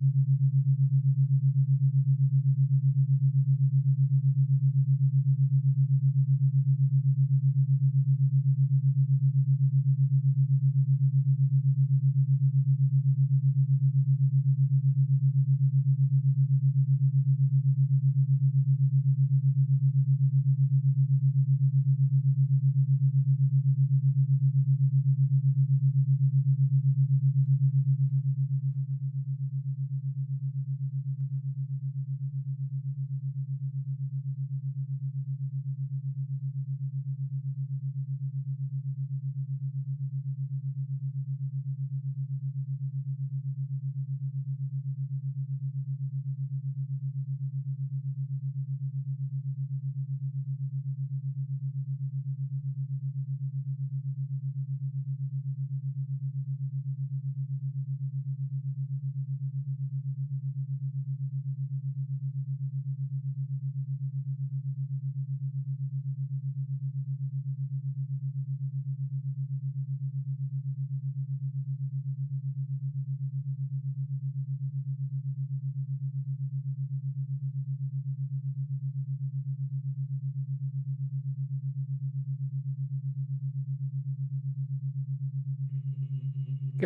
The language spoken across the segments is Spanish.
Thank you.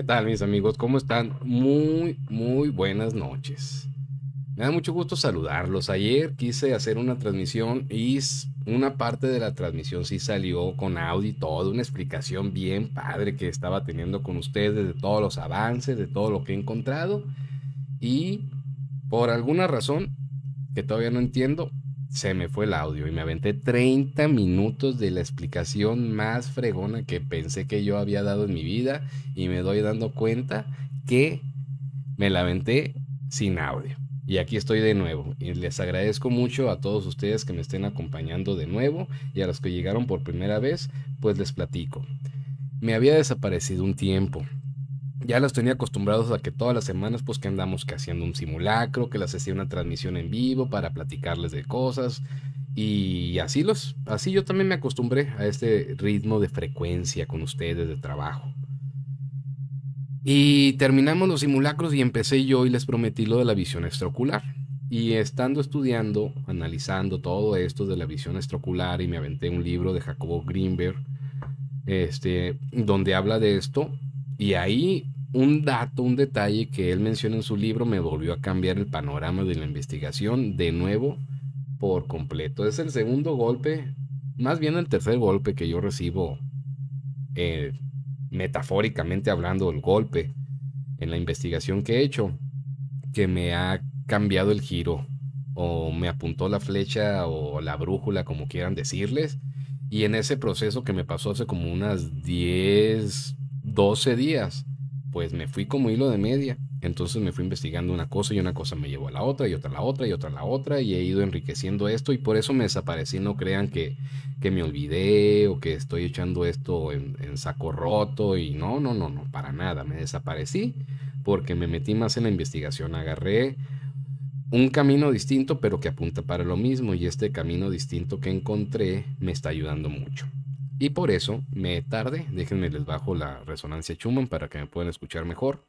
tal mis amigos? ¿Cómo están? Muy, muy buenas noches. Me da mucho gusto saludarlos. Ayer quise hacer una transmisión y una parte de la transmisión sí salió con audio y todo, una explicación bien padre que estaba teniendo con ustedes de todos los avances, de todo lo que he encontrado. Y por alguna razón que todavía no entiendo, se me fue el audio y me aventé 30 minutos de la explicación más fregona que pensé que yo había dado en mi vida y me doy dando cuenta que me la aventé sin audio. Y aquí estoy de nuevo. Y les agradezco mucho a todos ustedes que me estén acompañando de nuevo y a los que llegaron por primera vez, pues les platico. Me había desaparecido un tiempo ya los tenía acostumbrados a que todas las semanas pues que andamos que haciendo un simulacro, que las hacía una transmisión en vivo para platicarles de cosas y así los así yo también me acostumbré a este ritmo de frecuencia con ustedes de trabajo. Y terminamos los simulacros y empecé yo y les prometí lo de la visión extraocular. Y estando estudiando, analizando todo esto de la visión extraocular y me aventé un libro de Jacobo Greenberg este donde habla de esto, y ahí un dato, un detalle que él menciona en su libro me volvió a cambiar el panorama de la investigación de nuevo por completo. Es el segundo golpe, más bien el tercer golpe que yo recibo, eh, metafóricamente hablando, el golpe en la investigación que he hecho, que me ha cambiado el giro o me apuntó la flecha o la brújula, como quieran decirles. Y en ese proceso que me pasó hace como unas 10, 12 días, pues me fui como hilo de media. Entonces me fui investigando una cosa y una cosa me llevó a la otra y otra a la otra y otra a la otra y he ido enriqueciendo esto y por eso me desaparecí. No crean que, me olvidé o que estoy echando esto en, en saco roto y no, no, no, no, para nada. Me desaparecí porque me metí más en la investigación. Agarré un camino distinto pero que apunta para lo mismo y este camino distinto que encontré me está ayudando mucho. Y por eso me tarde, déjenme les bajo la resonancia Schumann para que me puedan escuchar mejor.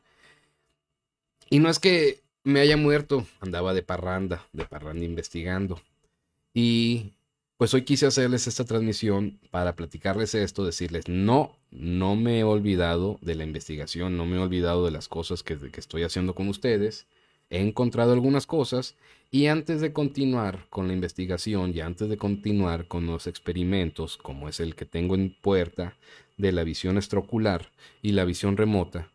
Y no es que me haya muerto, andaba de parranda, de parranda investigando. Y pues hoy quise hacerles esta transmisión para platicarles esto, decirles, no, no me he olvidado de la investigación, no me he olvidado de las cosas que, que estoy haciendo con ustedes. He encontrado algunas cosas y antes de continuar con la investigación y antes de continuar con los experimentos, como es el que tengo en puerta de la visión estrocular y la visión remota,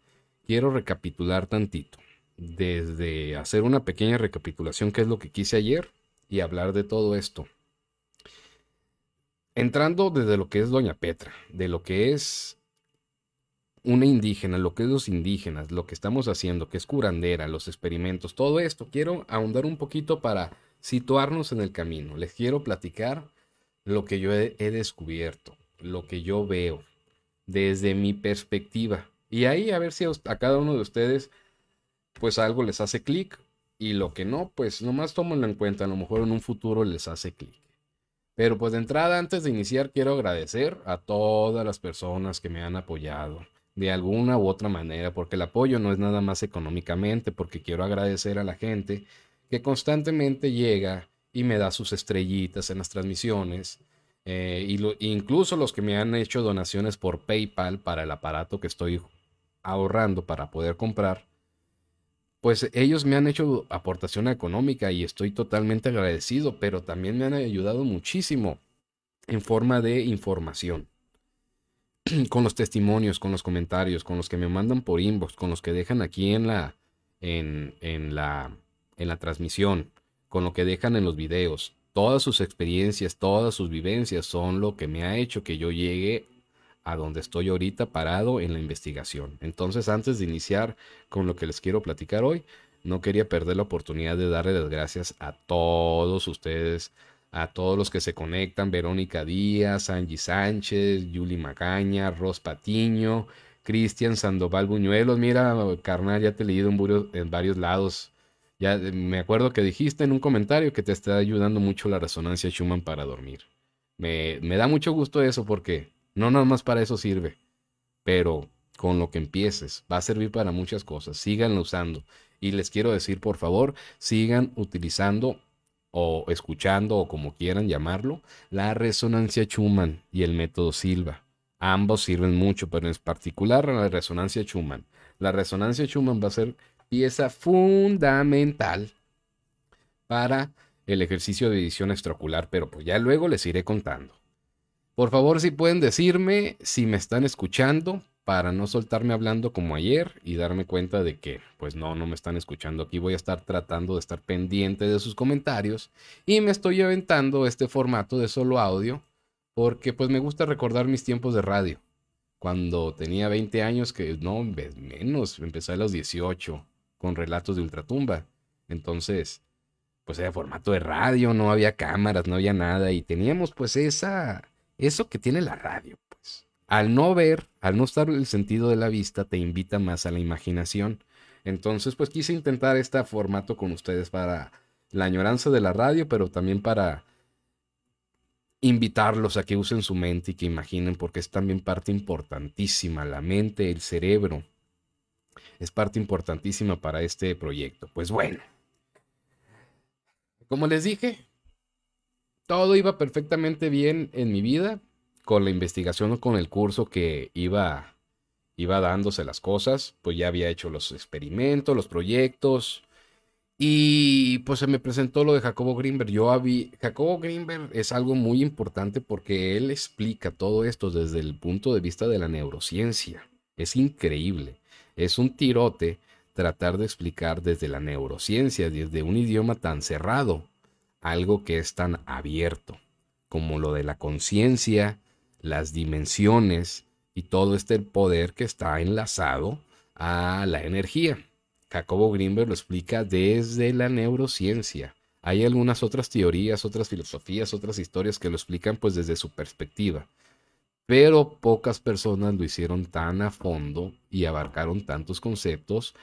quiero recapitular tantito. Desde hacer una pequeña recapitulación, que es lo que quise ayer, y hablar de todo esto. Entrando desde lo que es Doña Petra, de lo que es una indígena, lo que es los indígenas, lo que estamos haciendo, que es curandera, los experimentos, todo esto. Quiero ahondar un poquito para situarnos en el camino. Les quiero platicar lo que yo he, descubierto, lo que yo veo desde mi perspectiva. Y ahí a ver si a, cada uno de ustedes pues algo les hace clic y lo que no, pues nomás tómenlo en cuenta, a lo mejor en un futuro les hace clic. Pero pues de entrada, antes de iniciar, quiero agradecer a todas las personas que me han apoyado, de alguna u otra manera, porque el apoyo no es nada más económicamente, porque quiero agradecer a la gente que constantemente llega y me da sus estrellitas en las transmisiones, eh, y incluso los que me han hecho donaciones por PayPal para el aparato que estoy ahorrando para poder comprar, pues ellos me han hecho aportación económica y estoy totalmente agradecido, pero también me han ayudado muchísimo en forma de información. con los testimonios, con los comentarios, con los que me mandan por inbox, con los que dejan aquí en la, en, la, en la transmisión, con lo que dejan en los videos. Todas sus experiencias, todas sus vivencias son lo que me ha hecho que yo llegue a donde estoy ahorita parado en la investigación. Entonces, antes de iniciar con lo que les quiero platicar hoy, no quería perder la oportunidad de darle las gracias a todos ustedes a todos los que se conectan, Verónica Díaz, Angie Sánchez, Yuli Magaña, Ros Patiño, Cristian Sandoval Buñuelos. Mira, carnal, ya te he leído en, varios, en varios lados. Ya eh, me acuerdo que dijiste en un comentario que te está ayudando mucho la resonancia Schumann para dormir. Me, me da mucho gusto eso porque no nada más para eso sirve, pero con lo que empieces va a servir para muchas cosas. Síganlo usando. Y les quiero decir, por favor, sigan utilizando o escuchando o como quieran llamarlo, la resonancia Schumann y el método Silva. Ambos sirven mucho, pero en particular la resonancia Schumann. La resonancia Schumann va a ser pieza fundamental para el ejercicio de edición extraocular, pero pues ya luego les iré contando. Por favor, si pueden decirme si me están escuchando, para no soltarme hablando como ayer y darme cuenta de que, pues no, no me están escuchando. Aquí voy a estar tratando de estar pendiente de sus comentarios y me estoy aventando este formato de solo audio porque pues me gusta recordar mis tiempos de radio. Cuando tenía 20 años, que no, menos, empecé a los 18 con relatos de ultratumba. Entonces, pues era formato de radio, no había cámaras, no había nada y teníamos pues esa, eso que tiene la radio al no ver, al no estar el sentido de la vista, te invita más a la imaginación. Entonces, pues quise intentar este formato con ustedes para la añoranza de la radio, pero también para invitarlos a que usen su mente y que imaginen, porque es también parte importantísima, la mente, el cerebro, es parte importantísima para este proyecto. Pues bueno, como les dije, todo iba perfectamente bien en mi vida, con la investigación o con el curso que iba, iba dándose las cosas, pues ya había hecho los experimentos, los proyectos, y pues se me presentó lo de Jacobo Greenberg. Yo Jacobo Greenberg es algo muy importante porque él explica todo esto desde el punto de vista de la neurociencia. Es increíble. Es un tirote tratar de explicar desde la neurociencia, desde un idioma tan cerrado, algo que es tan abierto, como lo de la conciencia, las dimensiones y todo este poder que está enlazado a la energía. Jacobo Greenberg lo explica desde la neurociencia. Hay algunas otras teorías, otras filosofías, otras historias que lo explican pues desde su perspectiva. Pero pocas personas lo hicieron tan a fondo y abarcaron tantos conceptos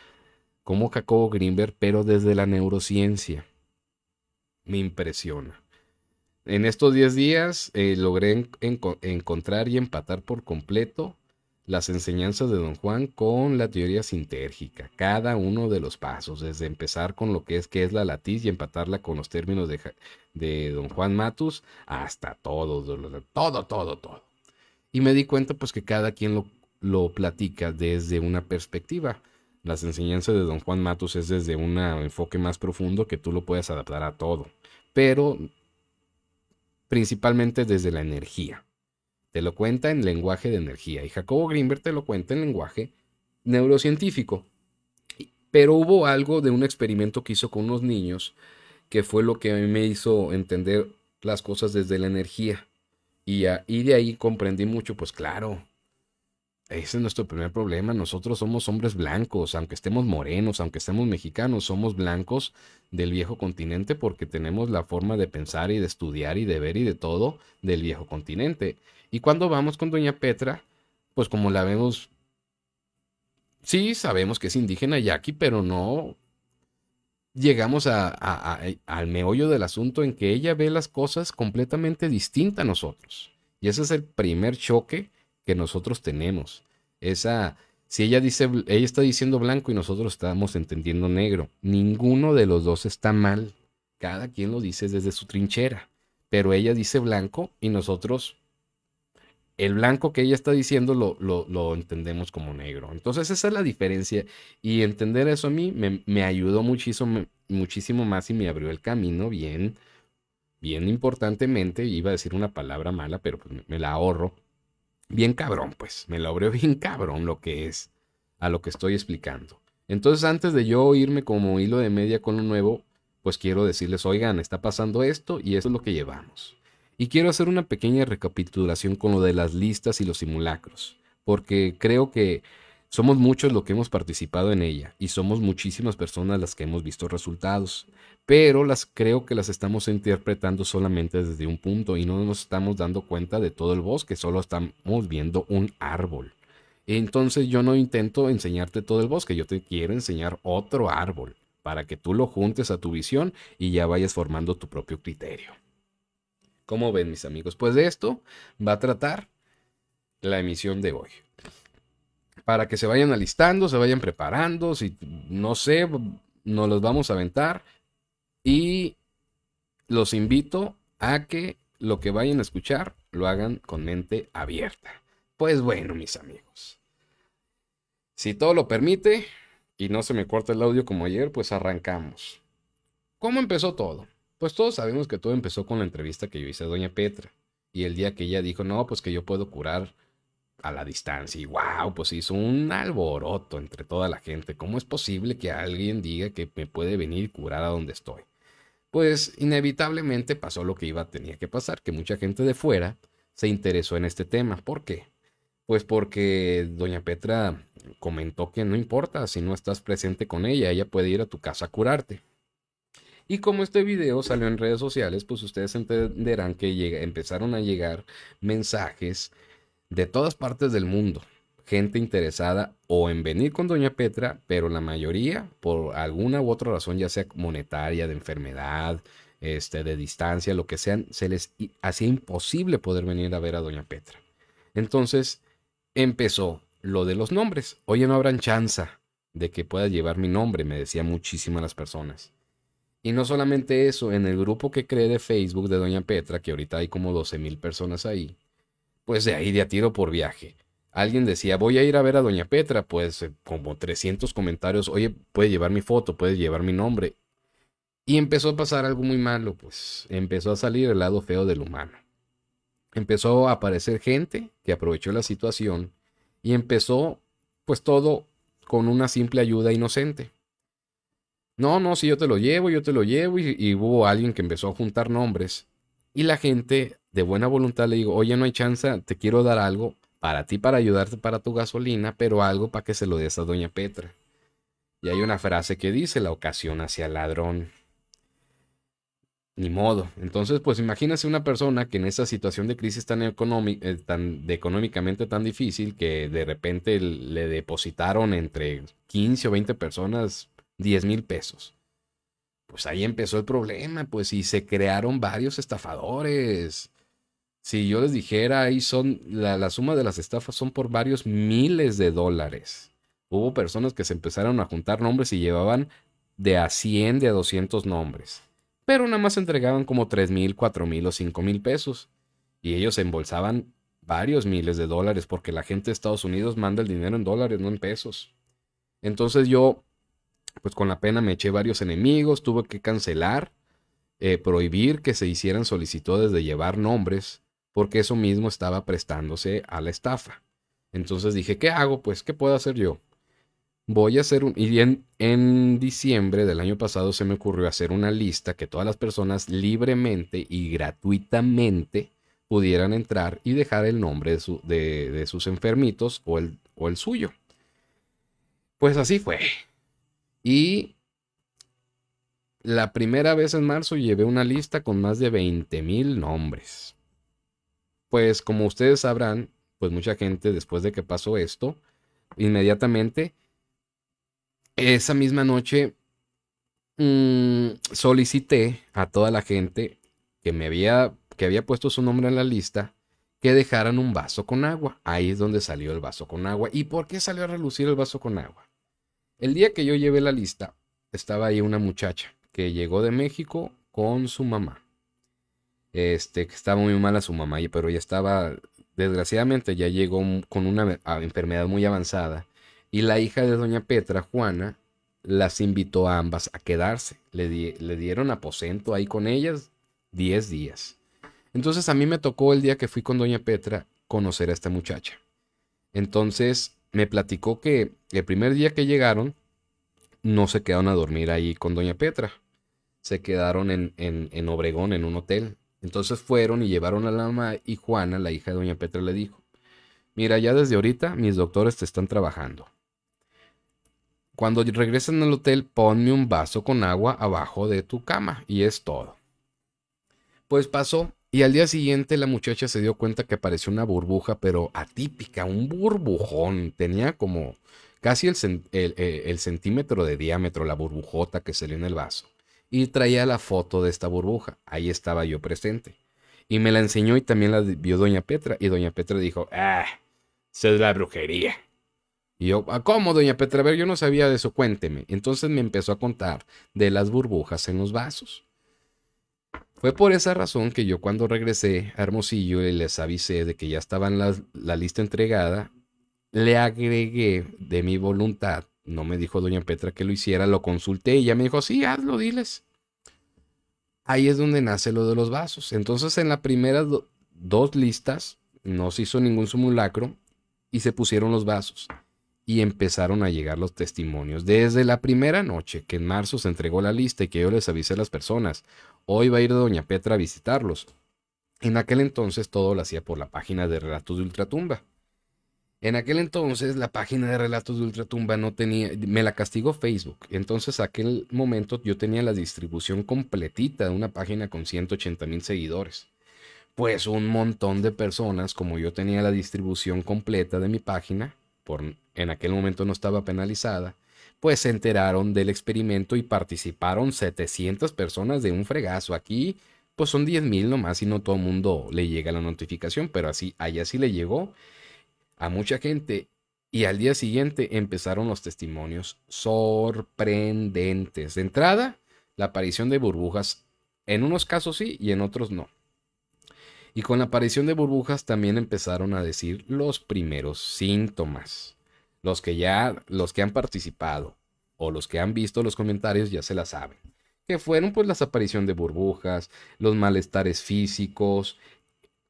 como Jacobo Greenberg, pero desde la neurociencia. Me impresiona. En estos 10 días eh, logré encontrar y empatar por completo las enseñanzas de Don Juan con la teoría sintérgica, cada uno de los pasos, desde empezar con lo que es que es la latiz y empatarla con los términos de, Don Juan Matus, hasta todo, todo, todo, todo. Y me di cuenta pues que cada quien lo, lo platica desde una perspectiva. Las enseñanzas de Don Juan Matus es desde un enfoque más profundo que tú lo puedes adaptar a todo. Pero principalmente desde la energía. Te lo cuenta en lenguaje de energía y Jacobo Greenberg te lo cuenta en lenguaje neurocientífico. Pero hubo algo de un experimento que hizo con unos niños que fue lo que a mí me hizo entender las cosas desde la energía. Y, y de ahí comprendí mucho, pues claro, ese es nuestro primer problema. Nosotros somos hombres blancos, aunque estemos morenos, aunque estemos mexicanos, somos blancos del viejo continente porque tenemos la forma de pensar y de estudiar y de ver y de todo del viejo continente. Y cuando vamos con Doña Petra, pues como la vemos, sí sabemos que es indígena aquí, pero no llegamos al meollo del asunto en que ella ve las cosas completamente distinta a nosotros. Y ese es el primer choque que nosotros tenemos. Esa, si ella dice, ella está diciendo blanco y nosotros estamos entendiendo negro, ninguno de los dos está mal. Cada quien lo dice desde su trinchera. Pero ella dice blanco y nosotros, el blanco que ella está diciendo lo, entendemos como negro. Entonces esa es la diferencia. Y entender eso a mí me, ayudó muchísimo, muchísimo más y me abrió el camino bien, bien importantemente. Iba a decir una palabra mala, pero pues me la ahorro bien cabrón, pues. Me lo abrió bien cabrón lo que es a lo que estoy explicando. Entonces, antes de yo irme como hilo de media con lo nuevo, pues quiero decirles, oigan, está pasando esto y esto es lo que llevamos. Y quiero hacer una pequeña recapitulación con lo de las listas y los simulacros, porque creo que somos muchos los que hemos participado en ella y somos muchísimas personas las que hemos visto resultados, pero las creo que las estamos interpretando solamente desde un punto y no nos estamos dando cuenta de todo el bosque, solo estamos viendo un árbol. Entonces yo no intento enseñarte todo el bosque, yo te quiero enseñar otro árbol para que tú lo juntes a tu visión y ya vayas formando tu propio criterio. ¿Cómo ven mis amigos? Pues de esto va a tratar la emisión de hoy para que se vayan alistando, se vayan preparando, si no sé, nos los vamos a aventar. Y los invito a que lo que vayan a escuchar lo hagan con mente abierta. Pues bueno, mis amigos. Si todo lo permite y no se me corta el audio como ayer, pues arrancamos. ¿Cómo empezó todo? Pues todos sabemos que todo empezó con la entrevista que yo hice a Doña Petra. Y el día que ella dijo, no, pues que yo puedo curar a la distancia. Y wow, pues hizo un alboroto entre toda la gente. ¿Cómo es posible que alguien diga que me puede venir curar a donde estoy? Pues inevitablemente pasó lo que iba tenía que pasar, que mucha gente de fuera se interesó en este tema. ¿Por qué? Pues porque doña Petra comentó que no importa si no estás presente con ella, ella puede ir a tu casa a curarte. Y como este video salió en redes sociales, pues ustedes entenderán que empezaron a llegar mensajes de todas partes del mundo, gente interesada o en venir con Doña Petra, pero la mayoría, por alguna u otra razón, ya sea monetaria, de enfermedad, este, de distancia, lo que sea, se les hacía imposible poder venir a ver a Doña Petra. Entonces empezó lo de los nombres. Oye, no habrán chance de que pueda llevar mi nombre, me decían muchísimas las personas. Y no solamente eso, en el grupo que creé de Facebook de Doña Petra, que ahorita hay como 12 mil personas ahí, pues de ahí de a tiro por viaje. Alguien decía, voy a ir a ver a Doña Petra, pues eh, como 300 comentarios, oye, puede llevar mi foto, puede llevar mi nombre. Y empezó a pasar algo muy malo, pues empezó a salir el lado feo del humano. Empezó a aparecer gente que aprovechó la situación y empezó pues todo con una simple ayuda inocente. No, no, si yo te lo llevo, yo te lo llevo y, y hubo alguien que empezó a juntar nombres y la gente de buena voluntad le digo, oye, no hay chance, te quiero dar algo para ti, para ayudarte para tu gasolina, pero algo para que se lo des a doña Petra. Y hay una frase que dice, la ocasión hacia el ladrón. Ni modo. Entonces, pues imagínese una persona que en esa situación de crisis tan, económica, eh, económicamente tan difícil que de repente le depositaron entre 15 o 20 personas 10 mil pesos. Pues ahí empezó el problema, pues y se crearon varios estafadores si yo les dijera, ahí son, la, suma de las estafas son por varios miles de dólares. Hubo personas que se empezaron a juntar nombres y llevaban de a 100, de a 200 nombres. Pero nada más entregaban como 3 mil, 4 mil o 5 mil pesos. Y ellos embolsaban varios miles de dólares porque la gente de Estados Unidos manda el dinero en dólares, no en pesos. Entonces yo, pues con la pena me eché varios enemigos, tuve que cancelar, eh, prohibir que se hicieran solicitudes de llevar nombres porque eso mismo estaba prestándose a la estafa. Entonces dije, ¿qué hago? Pues, ¿qué puedo hacer yo? Voy a hacer un... Y en, en diciembre del año pasado se me ocurrió hacer una lista que todas las personas libremente y gratuitamente pudieran entrar y dejar el nombre de, sus enfermitos o el, o el suyo. Pues así fue. Y la primera vez en marzo llevé una lista con más de 20 mil nombres pues como ustedes sabrán, pues mucha gente después de que pasó esto, inmediatamente, esa misma noche mm, solicité a toda la gente que me había, que había puesto su nombre en la lista, que dejaran un vaso con agua. Ahí es donde salió el vaso con agua. ¿Y por qué salió a relucir el vaso con agua? El día que yo llevé la lista, estaba ahí una muchacha que llegó de México con su mamá. Este, que estaba muy mala su mamá, pero ella estaba, desgraciadamente, ya llegó con una ah, enfermedad muy avanzada. Y la hija de doña Petra, Juana, las invitó a ambas a quedarse. Le, dieron aposento ahí con ellas 10 días. Entonces a mí me tocó el día que fui con doña Petra conocer a esta muchacha. Entonces me platicó que el primer día que llegaron, no se quedaron a dormir ahí con doña Petra. Se quedaron en, en Obregón, en un hotel. Entonces fueron y llevaron a alma y Juana, la hija de doña Petra, le dijo, mira, ya desde ahorita mis doctores te están trabajando. Cuando regresen al hotel, ponme un vaso con agua abajo de tu cama y es todo. Pues pasó y al día siguiente la muchacha se dio cuenta que apareció una burbuja, pero atípica, un burbujón. Tenía como casi el, el centímetro de diámetro la burbujota que salió en el vaso y traía la foto de esta burbuja. Ahí estaba yo presente. Y me la enseñó y también la vio Doña Petra. Y Doña Petra dijo, ah, es la brujería. Y yo, ah, ¿cómo, Doña Petra? A ver, yo no sabía de eso, cuénteme. Entonces me empezó a contar de las burbujas en los vasos. Fue por esa razón que yo cuando regresé a Hermosillo y les avisé de que ya estaba la lista entregada, le agregué de mi voluntad no me dijo doña Petra que lo hiciera, lo consulté y ella me dijo, sí, hazlo, diles. Ahí es donde nace lo de los vasos. Entonces en las primeras dos listas no se hizo ningún simulacro y se pusieron los vasos. Y empezaron a llegar los testimonios. Desde la primera noche que en marzo se entregó la lista y que yo les avisé a las personas, hoy va a ir doña Petra a visitarlos. En aquel entonces todo lo hacía por la página de Relatos de Ultratumba. En aquel entonces la página de Relatos de Ultratumba no tenía, me la castigó Facebook. Entonces aquel momento yo tenía la distribución completita de una página con 180 mil seguidores. Pues un montón de personas, como yo tenía la distribución completa de mi página, por, en aquel momento no estaba penalizada, pues se enteraron del experimento y participaron 700 personas de un fregazo. Aquí pues son 10 mil nomás y no todo el mundo le llega la notificación, pero así, allá sí le llegó a mucha gente y al día siguiente empezaron los testimonios sorprendentes. De entrada, la aparición de burbujas, en unos casos sí y en otros no. Y con la aparición de burbujas también empezaron a decir los primeros síntomas. Los que ya, los que han participado o los que han visto los comentarios ya se la saben. Que fueron pues las aparición de burbujas, los malestares físicos,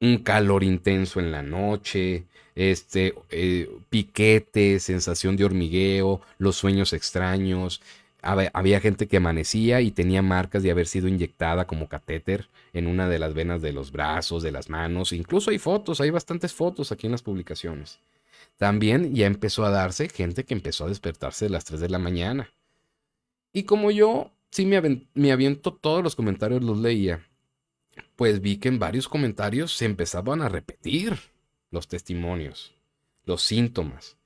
un calor intenso en la noche, este, eh, piquete, sensación de hormigueo, los sueños extraños. Había, gente que amanecía y tenía marcas de haber sido inyectada como catéter en una de las venas de los brazos, de las manos. Incluso hay fotos, hay bastantes fotos aquí en las publicaciones. También ya empezó a darse gente que empezó a despertarse a las 3 de la mañana. Y como yo sí me, me aviento todos los comentarios, los leía, pues vi que en varios comentarios se empezaban a repetir los testimonios, los síntomas.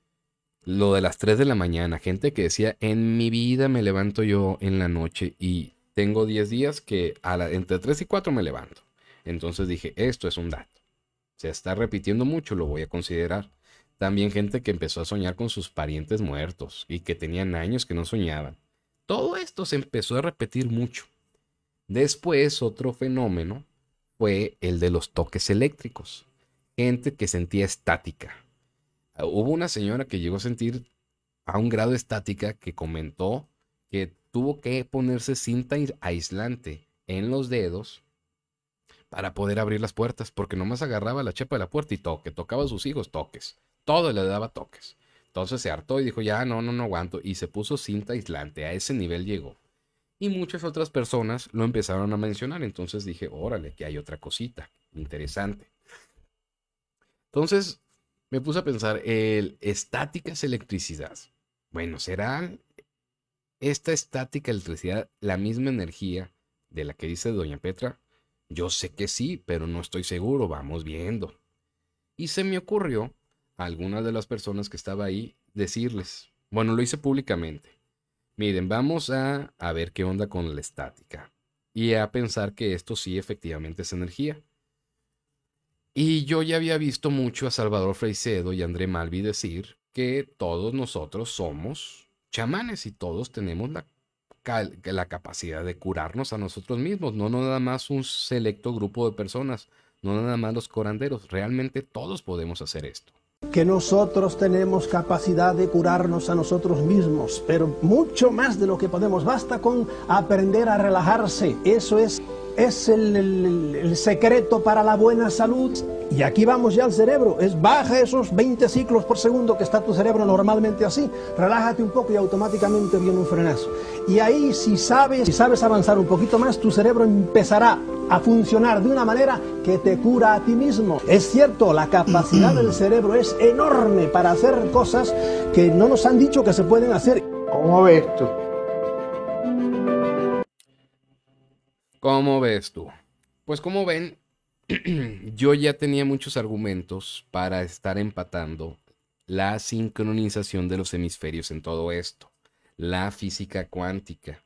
Lo de las 3 de la mañana, gente que decía, en mi vida me levanto yo en la noche y tengo 10 días que a entre 3 y 4 me levanto. Entonces dije, esto es un dato. Se está repitiendo mucho, lo voy a considerar. También gente que empezó a soñar con sus parientes muertos y que tenían años que no soñaban. Todo esto se empezó a repetir mucho. Después otro fenómeno fue el de los toques eléctricos gente que sentía estática. Ah, hubo una señora que llegó a sentir a un grado estática que comentó que tuvo que ponerse cinta aislante en los dedos para poder abrir las puertas, porque nomás agarraba la chapa de la puerta y toque, tocaba a sus hijos toques, todo le daba toques. Entonces se hartó y dijo, ya no, no, no aguanto, y se puso cinta aislante, a ese nivel llegó. Y muchas otras personas lo empezaron a mencionar, entonces dije, órale, que hay otra cosita interesante. Entonces me puse a pensar, el estática es electricidad. Bueno, ¿será esta estática electricidad la misma energía de la que dice doña Petra? Yo sé que sí, pero no estoy seguro, vamos viendo. Y se me ocurrió a algunas de las personas que estaba ahí decirles, bueno, lo hice públicamente. Miren, vamos a, a ver qué onda con la estática y a pensar que esto sí efectivamente es energía. Y yo ya había visto mucho a Salvador Freicedo y André Malvi decir que todos nosotros somos chamanes y todos tenemos la, la capacidad de curarnos a nosotros mismos, no nada más un selecto grupo de personas, no nada más los coranderos, realmente todos podemos hacer esto que nosotros tenemos capacidad de curarnos a nosotros mismos, pero mucho más de lo que podemos. Basta con aprender a relajarse. Eso es es el, secreto para la buena salud. Y aquí vamos ya al cerebro, es baja esos 20 ciclos por segundo que está tu cerebro normalmente así, relájate un poco y automáticamente viene un frenazo. Y ahí si sabes, si sabes avanzar un poquito más, tu cerebro empezará a funcionar de una manera que te cura a ti mismo. Es cierto, la capacidad del cerebro es enorme para hacer cosas que no nos han dicho que se pueden hacer. ¿Cómo ves tú? ¿Cómo ves tú? Pues como ven, yo ya tenía muchos argumentos para estar empatando la sincronización de los hemisferios en todo esto, la física cuántica.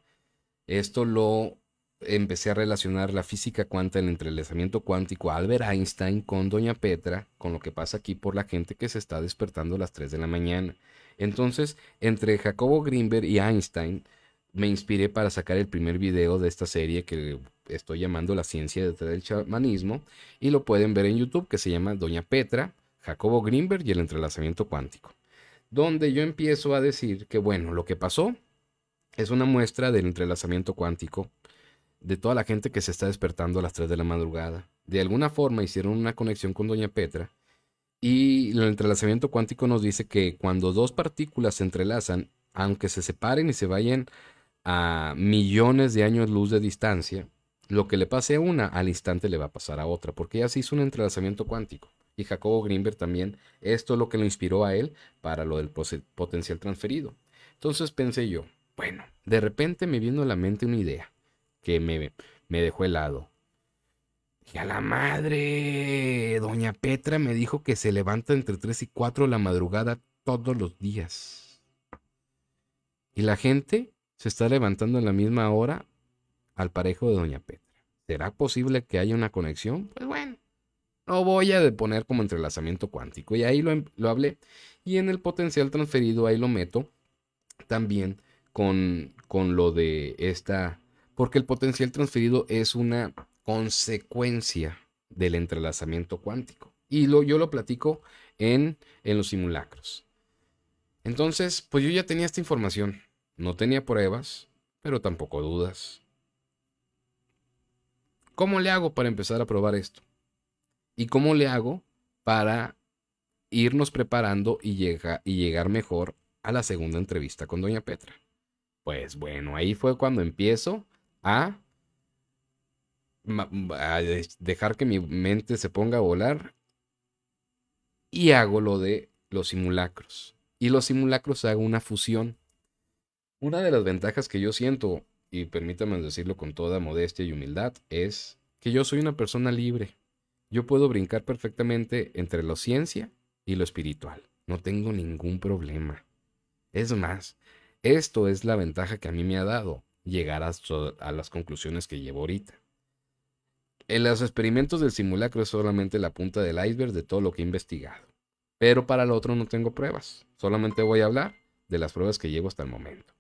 Esto lo empecé a relacionar la física cuántica, el entrelazamiento cuántico, Albert Einstein con Doña Petra, con lo que pasa aquí por la gente que se está despertando a las 3 de la mañana. Entonces, entre Jacobo Greenberg y Einstein, me inspiré para sacar el primer video de esta serie que estoy llamando La ciencia detrás del chamanismo y lo pueden ver en YouTube que se llama Doña Petra, Jacobo Greenberg y el entrelazamiento cuántico, donde yo empiezo a decir que bueno, lo que pasó es una muestra del entrelazamiento cuántico de toda la gente que se está despertando a las 3 de la madrugada. De alguna forma hicieron una conexión con Doña Petra y el entrelazamiento cuántico nos dice que cuando dos partículas se entrelazan, aunque se separen y se vayan a millones de años luz de distancia, lo que le pase a una al instante le va a pasar a otra, porque ya se hizo un entrelazamiento cuántico. Y Jacobo Greenberg también, esto es lo que lo inspiró a él para lo del potencial transferido. Entonces pensé yo, bueno, de repente me vino a la mente una idea que me, me dejó helado. Y a la madre, doña Petra me dijo que se levanta entre 3 y 4 de la madrugada todos los días. Y la gente se está levantando en la misma hora al parejo de Doña Petra. ¿Será posible que haya una conexión? Pues bueno, lo voy a poner como entrelazamiento cuántico. Y ahí em, lo, hablé. Y en el potencial transferido ahí lo meto también con, con lo de esta... Porque el potencial transferido es una consecuencia del entrelazamiento cuántico. Y lo, yo lo platico en, en los simulacros. Entonces, pues yo ya tenía esta información. No tenía pruebas, pero tampoco dudas. ¿Cómo le hago para empezar a probar esto? ¿Y cómo le hago para irnos preparando y, y llegar mejor a la segunda entrevista con Doña Petra? Pues bueno, ahí fue cuando empiezo a a dejar que mi mente se ponga a volar y hago lo de los simulacros. Y los simulacros hago una fusión una de las ventajas que yo siento, y permítame decirlo con toda modestia y humildad, es que yo soy una persona libre. Yo puedo brincar perfectamente entre lo ciencia y lo espiritual. No tengo ningún problema. Es más, esto es la ventaja que a mí me ha dado llegar a, a las conclusiones que llevo ahorita. En los experimentos del simulacro es solamente la punta del iceberg de todo lo que he investigado. Pero para lo otro no tengo pruebas. Solamente voy a hablar de las pruebas que llevo hasta el momento.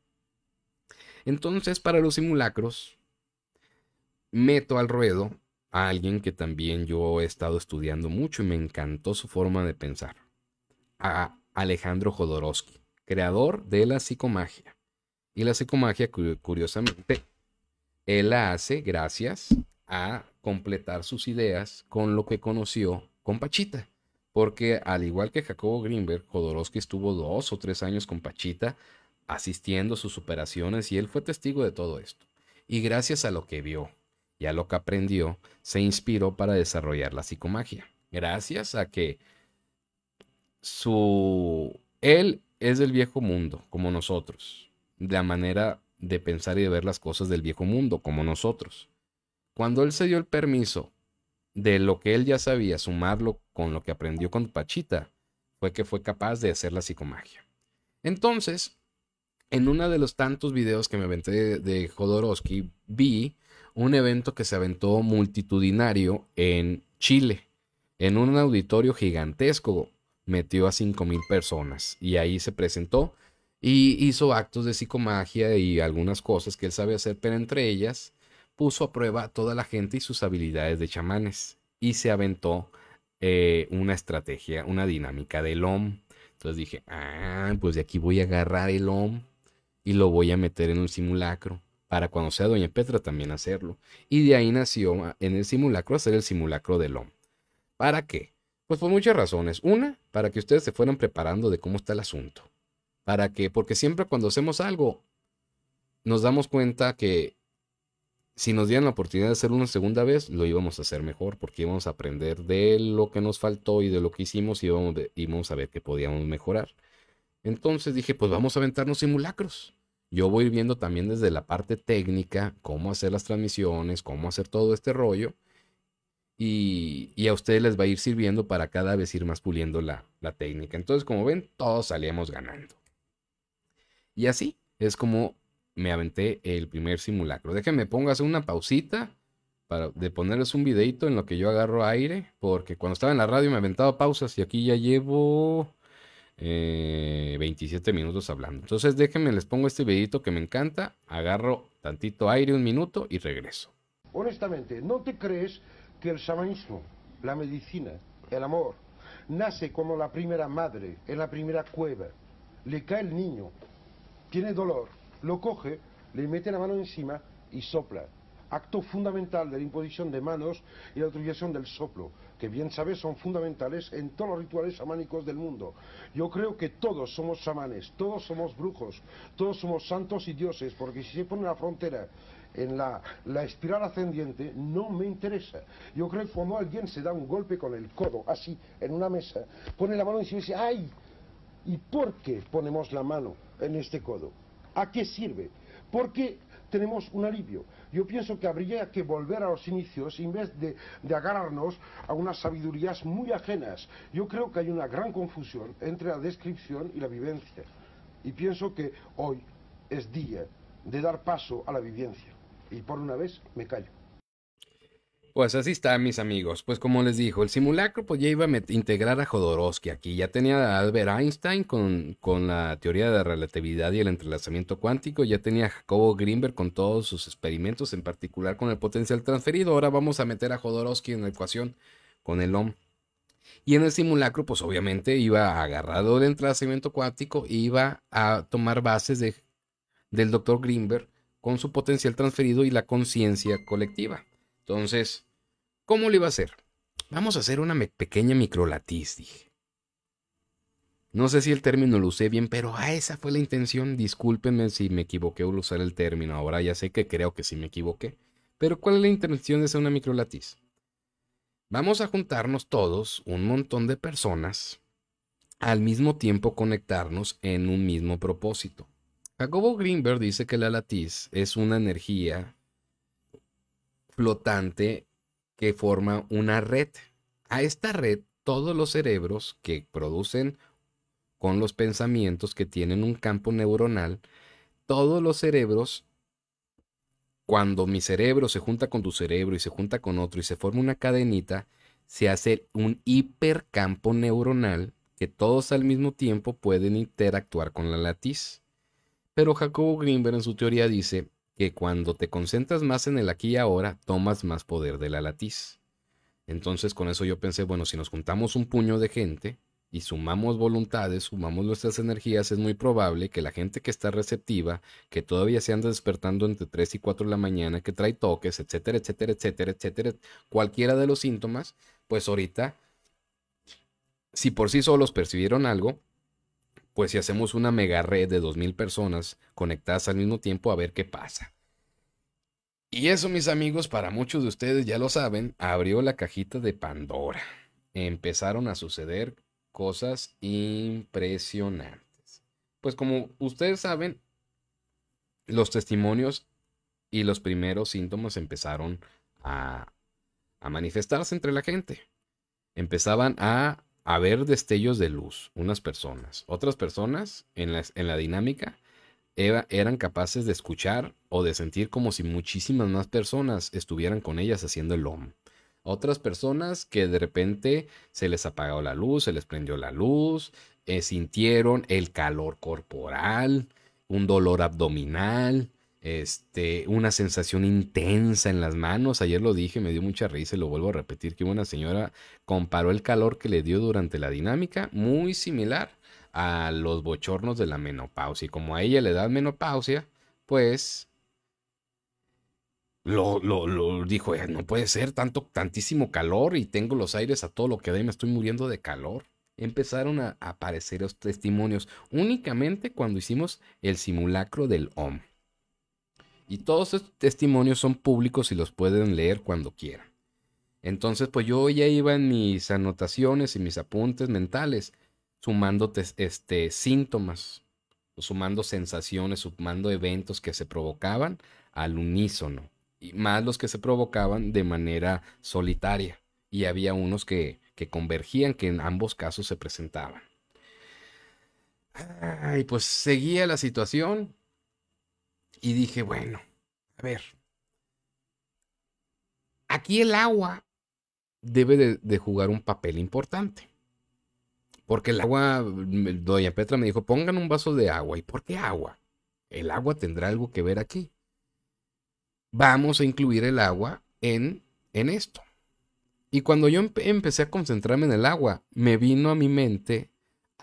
Entonces, para los simulacros, meto al ruedo a alguien que también yo he estado estudiando mucho y me encantó su forma de pensar. A Alejandro Jodorowsky, creador de la psicomagia. Y la psicomagia, curiosamente, él la hace gracias a completar sus ideas con lo que conoció con Pachita. Porque al igual que Jacobo Greenberg, Jodorowsky estuvo dos o tres años con Pachita asistiendo a sus operaciones y él fue testigo de todo esto. Y gracias a lo que vio y a lo que aprendió, se inspiró para desarrollar la psicomagia. Gracias a que su él es del viejo mundo, como nosotros. La manera de pensar y de ver las cosas del viejo mundo, como nosotros. Cuando él se dio el permiso de lo que él ya sabía, sumarlo con lo que aprendió con Pachita, fue que fue capaz de hacer la psicomagia. Entonces, en uno de los tantos videos que me aventé de, Jodorowsky, vi un evento que se aventó multitudinario en Chile, en un auditorio gigantesco. Metió a 5.000 personas y ahí se presentó y hizo actos de psicomagia y algunas cosas que él sabe hacer, pero entre ellas puso a prueba a toda la gente y sus habilidades de chamanes y se aventó eh, una estrategia, una dinámica del OM. Entonces dije, ah, pues de aquí voy a agarrar el OM y lo voy a meter en un simulacro para cuando sea Doña Petra también hacerlo. Y de ahí nació ah, en el simulacro hacer el simulacro del hombre. ¿Para qué? Pues por muchas razones. Una, para que ustedes se fueran preparando de cómo está el asunto. ¿Para qué? Porque siempre cuando hacemos algo, nos damos cuenta que si nos dieran la oportunidad de hacerlo una segunda vez, lo íbamos a hacer mejor, porque íbamos a aprender de lo que nos faltó y de lo que hicimos y íbamos, íbamos a ver que podíamos mejorar. Entonces dije, pues vamos a aventarnos simulacros yo voy viendo también desde la parte técnica cómo hacer las transmisiones, cómo hacer todo este rollo. Y, a ustedes les va a ir sirviendo para cada vez ir más puliendo la, técnica. Entonces, como ven, todos salíamos ganando. Y así es como me aventé el primer simulacro. Déjenme pongo hacer una pausita para de ponerles un videito en lo que yo agarro aire, porque cuando estaba en la radio me aventaba pausas y aquí ya llevo eh, 27 minutos hablando. Entonces déjenme, les pongo este videito que me encanta, agarro tantito aire, un minuto y regreso. Honestamente, ¿no te crees que el shamanismo la medicina, el amor, nace como la primera madre en la primera cueva? Le cae el niño, tiene dolor, lo coge, le mete la mano encima y sopla acto fundamental de la imposición de manos y la utilización del soplo, que bien sabes son fundamentales en todos los rituales chamánicos del mundo. Yo creo que todos somos chamanes, todos somos brujos, todos somos santos y dioses, porque si se pone la frontera en la, espiral ascendiente no me interesa. Yo creo que cuando alguien se da un golpe con el codo, así, en una mesa, pone la mano y se dice, ¡ay! ¿Y por qué ponemos la mano en este codo? ¿A qué sirve? Porque tenemos un alivio. Yo pienso que habría que volver a los inicios en vez de, agarrarnos a unas sabidurías muy ajenas. Yo creo que hay una gran confusión entre la descripción y la vivencia. Y pienso que hoy es día de dar paso a la vivencia. Y por una vez me callo. Pues así está, mis amigos. Pues como les dijo, el simulacro pues ya iba a integrar a Jodorowsky aquí. Ya tenía a Albert Einstein con, la teoría de la relatividad y el entrelazamiento cuántico. Ya tenía a Jacobo Greenberg con todos sus experimentos, en particular con el potencial transferido. Ahora vamos a meter a Jodorowsky en la ecuación con el OM. Y en el simulacro, pues obviamente iba agarrado el entrelazamiento cuántico, iba a tomar bases de, del doctor Greenberg con su potencial transferido y la conciencia colectiva. Entonces, ¿Cómo lo iba a hacer? Vamos a hacer una pequeña microlatiz, dije. No sé si el término lo usé bien, pero a ah, esa fue la intención. Discúlpenme si me equivoqué al usar el término. Ahora ya sé que creo que sí me equivoqué. Pero ¿cuál es la intención de hacer una microlatiz? Vamos a juntarnos todos, un montón de personas, al mismo tiempo conectarnos en un mismo propósito. Jacobo Greenberg dice que la latiz es una energía flotante que forma una red. A esta red, todos los cerebros que producen con los pensamientos que tienen un campo neuronal, todos los cerebros, cuando mi cerebro se junta con tu cerebro y se junta con otro y se forma una cadenita, se hace un hipercampo neuronal que todos al mismo tiempo pueden interactuar con la latiz. Pero Jacobo Greenberg en su teoría dice que cuando te concentras más en el aquí y ahora, tomas más poder de la latiz. Entonces con eso yo pensé, bueno, si nos juntamos un puño de gente y sumamos voluntades, sumamos nuestras energías, es muy probable que la gente que está receptiva, que todavía se anda despertando entre 3 y 4 de la mañana, que trae toques, etcétera, etcétera, etcétera, etcétera, cualquiera de los síntomas, pues ahorita, si por sí solos percibieron algo, pues si hacemos una mega red de 2.000 personas conectadas al mismo tiempo a ver qué pasa. Y eso, mis amigos, para muchos de ustedes ya lo saben, abrió la cajita de Pandora. Empezaron a suceder cosas impresionantes. Pues como ustedes saben, los testimonios y los primeros síntomas empezaron a, a manifestarse entre la gente. Empezaban a Haber destellos de luz, unas personas. Otras personas en la, dinámica eran capaces de escuchar o de sentir como si muchísimas más personas estuvieran con ellas haciendo el OM. Otras personas que de repente se les apagó la luz, se les prendió la luz, eh, sintieron el calor corporal, un dolor abdominal, este, una sensación intensa en las manos. Ayer lo dije, me dio mucha risa y lo vuelvo a repetir. Que una señora comparó el calor que le dio durante la dinámica, muy similar a los bochornos de la menopausia. Y como a ella le da menopausia, pues lo, dijo, no puede ser tanto, tantísimo calor y tengo los aires a todo lo que da y me estoy muriendo de calor. Empezaron a aparecer los testimonios únicamente cuando hicimos el simulacro del OM. Y todos estos testimonios son públicos y los pueden leer cuando quieran. Entonces, pues yo ya iba en mis anotaciones y mis apuntes mentales, sumando este, síntomas, sumando sensaciones, sumando eventos que se provocaban al unísono, y más los que se provocaban de manera solitaria. Y había unos que, que convergían, que en ambos casos se presentaban. Y pues seguía la situación, y dije, bueno, a ver, aquí el agua debe de, jugar un papel importante. Porque el agua, doña Petra me dijo, pongan un vaso de agua. ¿Y por qué agua? El agua tendrá algo que ver aquí. Vamos a incluir el agua en, en esto. Y cuando yo empecé a concentrarme en el agua, me vino a mi mente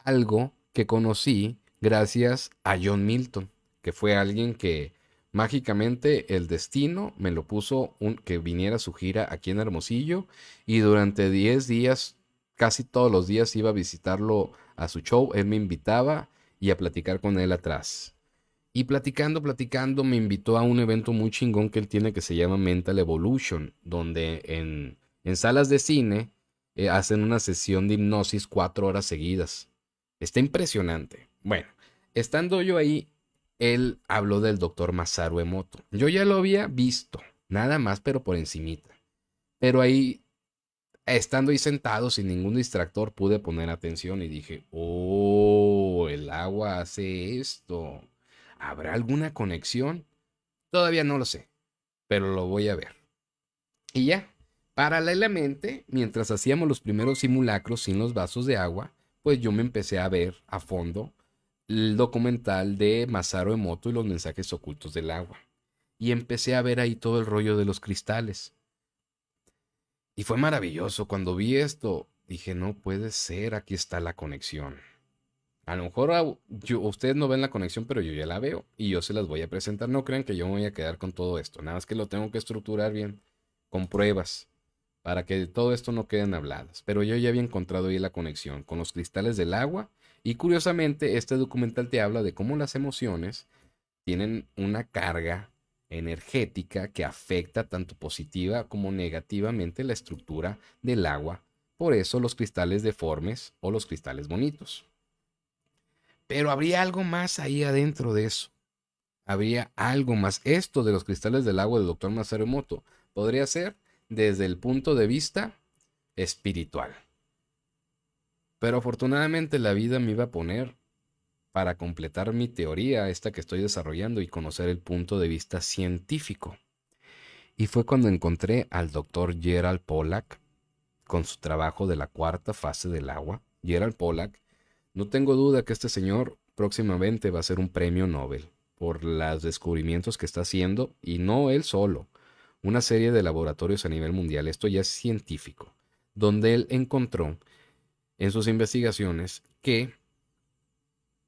algo que conocí gracias a John Milton que fue alguien que mágicamente el destino me lo puso que viniera su gira aquí en Hermosillo y durante 10 días, casi todos los días iba a visitarlo a su show, él me invitaba y a platicar con él atrás. Y platicando, platicando, me invitó a un evento muy chingón que él tiene que se llama Mental Evolution, donde en, salas de cine eh, hacen una sesión de hipnosis cuatro horas seguidas. Está impresionante. Bueno, estando yo ahí, él habló del doctor Masaru Emoto. Yo ya lo había visto, nada más, pero por encimita. Pero ahí, estando ahí sentado sin ningún distractor, pude poner atención y dije, oh, el agua hace esto. ¿Habrá alguna conexión? Todavía no lo sé, pero lo voy a ver. Y ya, paralelamente, mientras hacíamos los primeros simulacros sin los vasos de agua, pues yo me empecé a ver a fondo el documental de Masaru Emoto y los mensajes ocultos del agua. Y empecé a ver ahí todo el rollo de los cristales. Y fue maravilloso. Cuando vi esto, dije, no puede ser, aquí está la conexión. A lo mejor ustedes no ven la conexión, pero yo ya la veo y yo se las voy a presentar. No crean que yo me voy a quedar con todo esto. Nada más que lo tengo que estructurar bien, con pruebas, para que todo esto no queden habladas. Pero yo ya había encontrado ahí la conexión con los cristales del agua y curiosamente, este documental te habla de cómo las emociones tienen una carga energética que afecta tanto positiva como negativamente la estructura del agua. Por eso los cristales deformes o los cristales bonitos. Pero habría algo más ahí adentro de eso. Habría algo más. Esto de los cristales del agua del doctor Masaru Moto podría ser desde el punto de vista espiritual. Pero afortunadamente la vida me iba a poner para completar mi teoría, esta que estoy desarrollando, y conocer el punto de vista científico. Y fue cuando encontré al doctor Gerald Pollack con su trabajo de la cuarta fase del agua. Gerald Pollack, no tengo duda que este señor próximamente va a ser un premio Nobel por los descubrimientos que está haciendo, y no él solo, una serie de laboratorios a nivel mundial, esto ya es científico, donde él encontró en sus investigaciones que,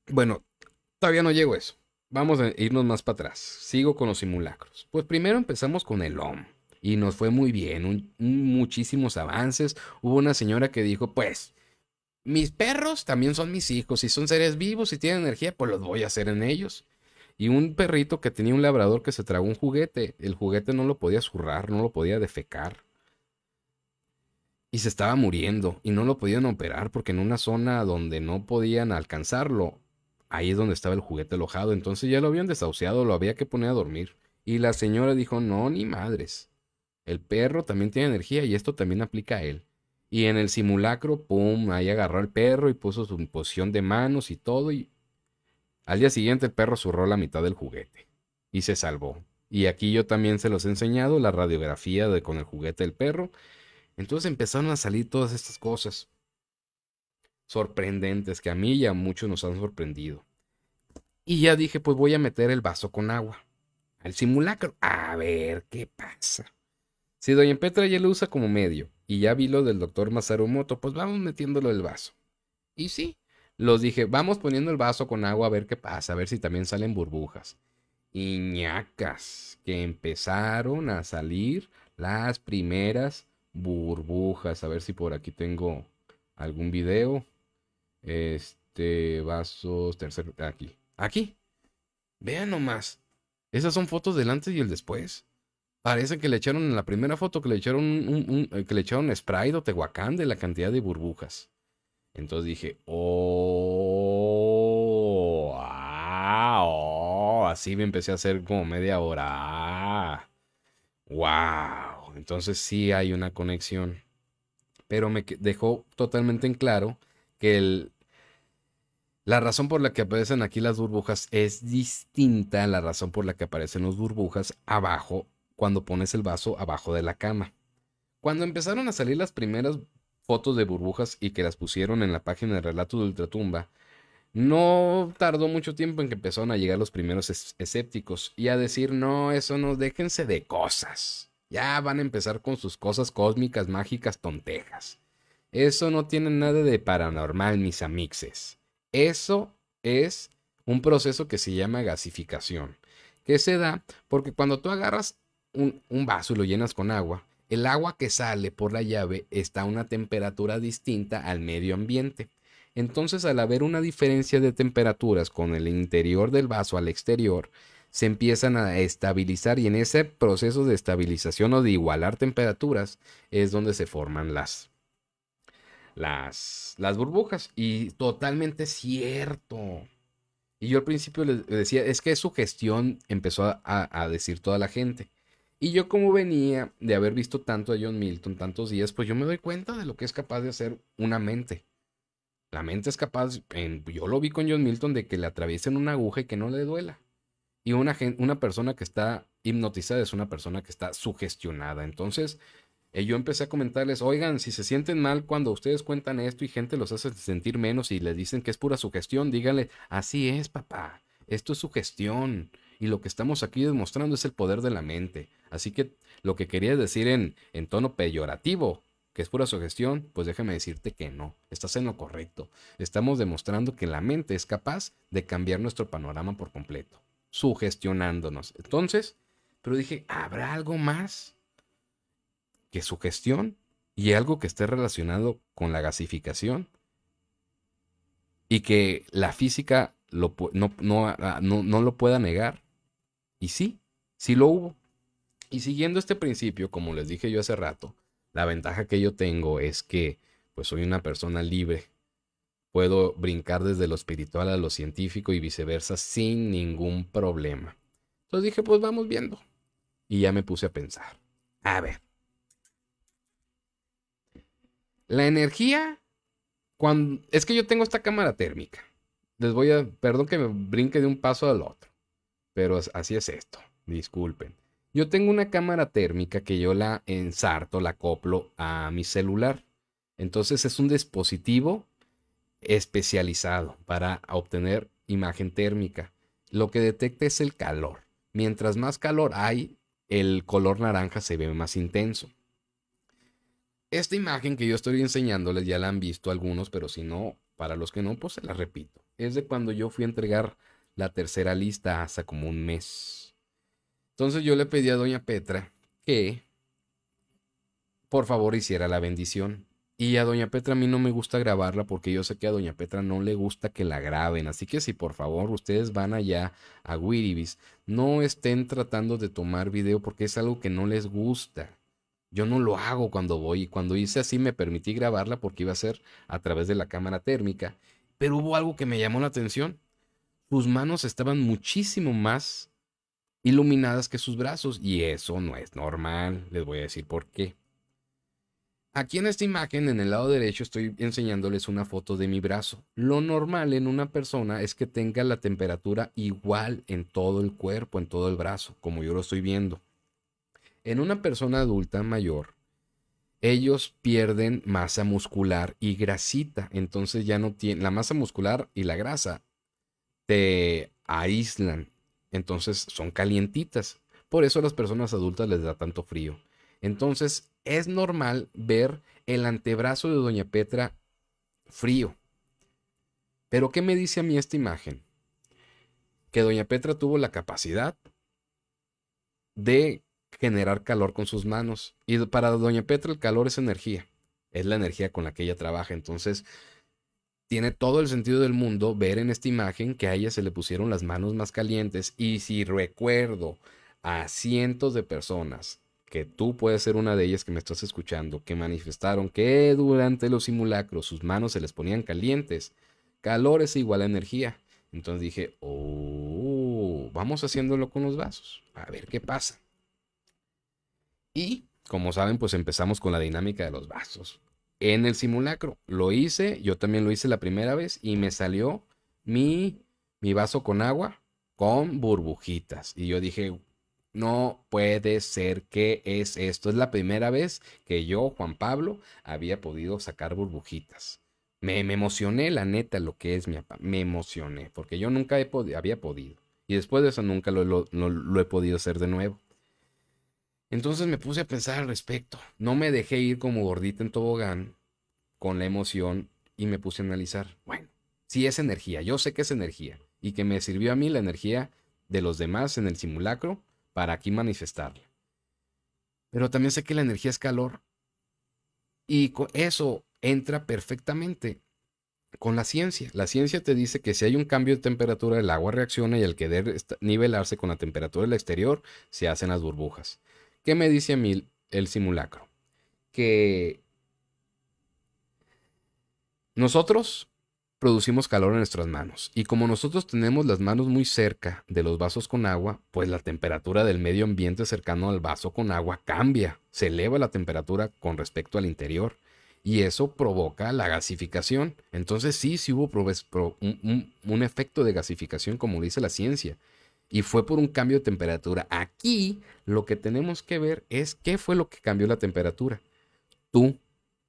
bueno, todavía no llego a eso. Vamos a irnos más para atrás. Sigo con los simulacros. Pues primero empezamos con el OM. Y nos fue muy bien, muchísimos avances. Hubo una señora que dijo, pues, mis perros también son mis hijos. Si son seres vivos y tienen energía, pues los voy a hacer en ellos. Y un perrito que tenía un labrador que se tragó un juguete. El juguete no lo podía zurrar, no lo podía defecar y se estaba muriendo y no lo podían operar porque en una zona donde no podían alcanzarlo, ahí es donde estaba el juguete alojado, entonces ya lo habían desahuciado, lo había que poner a dormir. Y la señora dijo, no, ni madres. El perro también tiene energía y esto también aplica a él. Y en el simulacro, pum, ahí agarró al perro y puso su poción de manos y todo. Y al día siguiente el perro zurró la mitad del juguete y se salvó. Y aquí yo también se los he enseñado la radiografía de con el juguete del perro entonces empezaron a salir todas estas cosas sorprendentes que a mí y a muchos nos han sorprendido. Y ya dije, pues voy a meter el vaso con agua al simulacro. A ver qué pasa. Si Doña Petra ya lo usa como medio y ya vi lo del doctor Masarumoto, pues vamos metiéndolo el vaso. Y sí, los dije, vamos poniendo el vaso con agua a ver qué pasa, a ver si también salen burbujas. Iñacas, que empezaron a salir las primeras burbujas. A ver si por aquí tengo algún video. Este, vasos, tercer, aquí. Aquí. Vean nomás. Esas son fotos del antes y el después. Parece que le echaron en la primera foto que le echaron un, un, eh, que le echaron Sprite o Tehuacán de la cantidad de burbujas. Entonces dije, oh, así me empecé a hacer como media hora. ¡Wow! Entonces sí hay una conexión. Pero me dejó totalmente en claro que la razón por la que aparecen aquí las burbujas es distinta a la razón por la que aparecen las burbujas abajo cuando pones el vaso abajo de la cama. Cuando empezaron a salir las primeras fotos de burbujas y que las pusieron en la página de relato de Ultratumba, no tardó mucho tiempo en que empezaron a llegar los primeros escépticos y a decir, no, eso no, déjense de cosas. Ya van a empezar con sus cosas cósmicas, mágicas, tontejas. Eso no tiene nada de paranormal, mis amixes. Eso es un proceso que se llama gasificación, que se da porque cuando tú agarras un, un vaso y lo llenas con agua, el agua que sale por la llave está a una temperatura distinta al medio ambiente. Entonces, al haber una diferencia de temperaturas con el interior del vaso al exterior, se empiezan a estabilizar y en ese proceso de estabilización o de igualar temperaturas es donde se forman las, las, las burbujas. Y totalmente cierto. Y yo al principio les decía, es que su gestión empezó a, decir toda la gente. Y yo como venía de haber visto tanto a John Milton tantos días, pues yo me doy cuenta de lo que es capaz de hacer una mente. La mente es capaz, yo lo vi con John Milton, de que le atraviesen una aguja y que no le duela. Y una, una persona que está hipnotizada es una persona que está sugestionada. Entonces, eh, yo empecé a comentarles, oigan, si se sienten mal cuando ustedes cuentan esto y gente los hace sentir menos y les dicen que es pura sugestión, díganle, así es, papá, esto es sugestión. Y lo que estamos aquí demostrando es el poder de la mente. Así que lo que quería decir en, en tono peyorativo, que es pura sugestión, pues déjame decirte que no, estás en lo correcto. Estamos demostrando que la mente es capaz de cambiar nuestro panorama por completo sugestionándonos. Entonces, pero dije, ¿habrá algo más que su gestión y algo que esté relacionado con la gasificación? Y que la física ah, no, no lo pueda negar. Y sí, sí lo hubo. Y siguiendo este principio, como les dije yo hace rato, la ventaja que yo tengo es que pues soy una persona libre Puedo brincar desde lo espiritual a lo científico y viceversa sin ningún problema. Entonces dije, pues vamos viendo. Y ya me puse a pensar. A ver. La energía, cuando... Es que yo tengo esta cámara térmica. Les voy a... Perdón que me brinque de un paso al otro. Pero así es esto. Disculpen. Yo tengo una cámara térmica que yo la ensarto, la coplo a mi celular. Entonces es un dispositivo especializado para obtener imagen térmica. Lo que detecta es el calor. Mientras más calor hay, el color naranja se ve más intenso. Esta imagen que yo estoy enseñándoles ya la han visto algunos, pero si no, para los que no, pues se la repito. Es de cuando yo fui a entregar la tercera lista hace como un mes. Entonces yo le pedí a doña Petra que por favor hiciera la bendición. Y a Doña Petra a mí no me gusta grabarla porque yo sé que a Doña Petra no le gusta que la graben. Así que si por favor ustedes van allá a Wiribis, no estén tratando de tomar video porque es algo que no les gusta. Yo no lo hago cuando voy y cuando hice así me permití grabarla porque iba a ser a través de la cámara térmica. Pero hubo algo que me llamó la atención. Sus manos estaban muchísimo más iluminadas que sus brazos y eso no es normal. Les voy a decir por qué. Aquí en esta imagen, en el lado derecho, estoy enseñándoles una foto de mi brazo. Lo normal en una persona es que tenga la temperatura igual en todo el cuerpo, en todo el brazo, como yo lo estoy viendo. En una persona adulta mayor, ellos pierden masa muscular y grasita. Entonces ya no tienen la masa muscular y la grasa te aíslan. Entonces son calientitas. Por eso a las personas adultas les da tanto frío. Entonces es normal ver el antebrazo de Doña Petra frío. Pero ¿qué me dice a mí esta imagen? Que Doña Petra tuvo la capacidad de generar calor con sus manos. Y para Doña Petra el calor es energía. Es la energía con la que ella trabaja. Entonces, tiene todo el sentido del mundo ver en esta imagen que a ella se le pusieron las manos más calientes. Y si recuerdo a cientos de personas tú puedes ser una de ellas que me estás escuchando, que manifestaron que durante los simulacros sus manos se les ponían calientes. Calor es igual a energía. Entonces dije, oh, vamos haciéndolo con los vasos, a ver qué pasa. Y, como saben, pues empezamos con la dinámica de los vasos. En el simulacro lo hice, yo también lo hice la primera vez y me salió mi, mi vaso con agua con burbujitas. Y yo dije, no puede ser que es esto. Es la primera vez que yo, Juan Pablo, había podido sacar burbujitas. Me, me emocioné, la neta, lo que es mi Me emocioné, porque yo nunca había podido. Y después de eso nunca lo, lo, he podido hacer de nuevo. Entonces me puse a pensar al respecto. No me dejé ir como gordita en tobogán con la emoción y me puse a analizar. Bueno, si es energía, yo sé que es energía. Y que me sirvió a mí la energía de los demás en el simulacro para aquí manifestarla. Pero también sé que la energía es calor y eso entra perfectamente con la ciencia. La ciencia te dice que si hay un cambio de temperatura, el agua reacciona y al querer nivelarse con la temperatura del exterior, se hacen las burbujas. ¿Qué me dice Mil el simulacro? Que nosotros producimos calor en nuestras manos. Y como nosotros tenemos las manos muy cerca de los vasos con agua, pues la temperatura del medio ambiente cercano al vaso con agua cambia, se eleva la temperatura con respecto al interior. Y eso provoca la gasificación. Entonces sí, sí hubo un, efecto de gasificación, como dice la ciencia. Y fue por un cambio de temperatura. Aquí lo que tenemos que ver es qué fue lo que cambió la temperatura. Tú,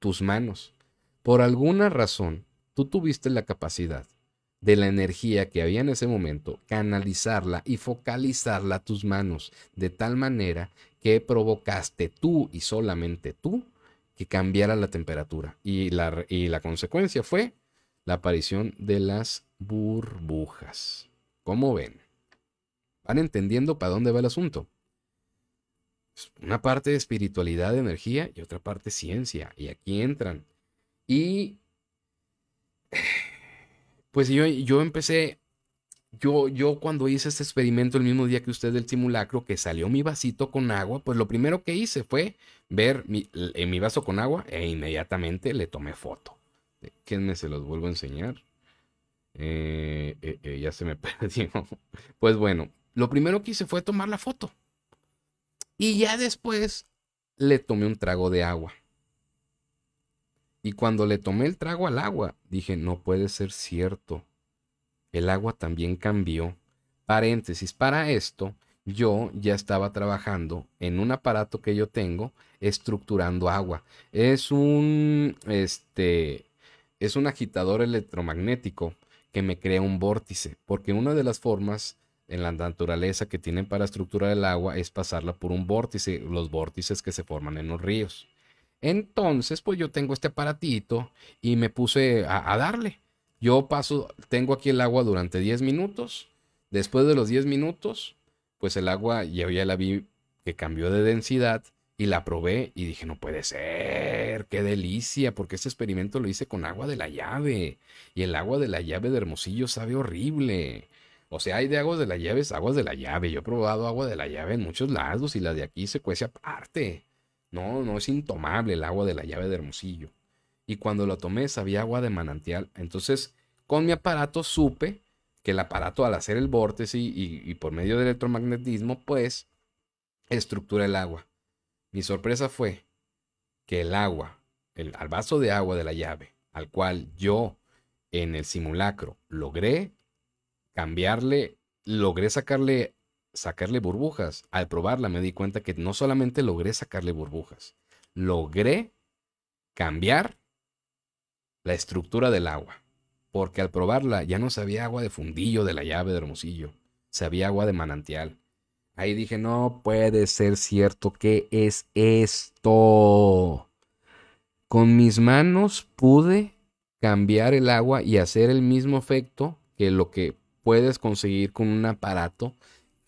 tus manos. Por alguna razón, tú tuviste la capacidad de la energía que había en ese momento, canalizarla y focalizarla a tus manos, de tal manera que provocaste tú y solamente tú que cambiara la temperatura. Y la, y la consecuencia fue la aparición de las burbujas. ¿Cómo ven? ¿Van entendiendo para dónde va el asunto? Pues, una parte de espiritualidad, de energía y otra parte ciencia. Y aquí entran. Y pues yo, yo empecé, yo, yo cuando hice este experimento el mismo día que usted del simulacro, que salió mi vasito con agua, pues lo primero que hice fue ver mi, en mi vaso con agua e inmediatamente le tomé foto. me se los vuelvo a enseñar. Eh, eh, eh, ya se me perdió. Pues bueno, lo primero que hice fue tomar la foto. Y ya después le tomé un trago de agua. Y cuando le tomé el trago al agua, dije, no puede ser cierto. El agua también cambió. Paréntesis, para esto yo ya estaba trabajando en un aparato que yo tengo estructurando agua. Es un este es un agitador electromagnético que me crea un vórtice, porque una de las formas en la naturaleza que tienen para estructurar el agua es pasarla por un vórtice, los vórtices que se forman en los ríos. Entonces, pues yo tengo este aparatito y me puse a, darle. Yo paso, tengo aquí el agua durante 10 minutos. Después de los 10 minutos, pues el agua yo ya la vi que cambió de densidad y la probé y dije, no puede ser, qué delicia, porque este experimento lo hice con agua de la llave y el agua de la llave de Hermosillo sabe horrible. O sea, hay de aguas de la llave, es aguas de la llave. Yo he probado agua de la llave en muchos lados y la de aquí se cuece aparte. No, no es intomable el agua de la llave de Hermosillo. Y cuando lo tomé sabía agua de manantial. Entonces, con mi aparato supe que el aparato al hacer el vórtice y, por medio del electromagnetismo, pues, estructura el agua. Mi sorpresa fue que el agua, el, al vaso de agua de la llave, al cual yo en el simulacro logré cambiarle, logré sacarle sacarle burbujas. Al probarla me di cuenta que no solamente logré sacarle burbujas, logré cambiar la estructura del agua. Porque al probarla ya no sabía agua de fundillo de la llave de Hermosillo, sabía agua de manantial. Ahí dije, no puede ser cierto, que es esto? Con mis manos pude cambiar el agua y hacer el mismo efecto que lo que puedes conseguir con un aparato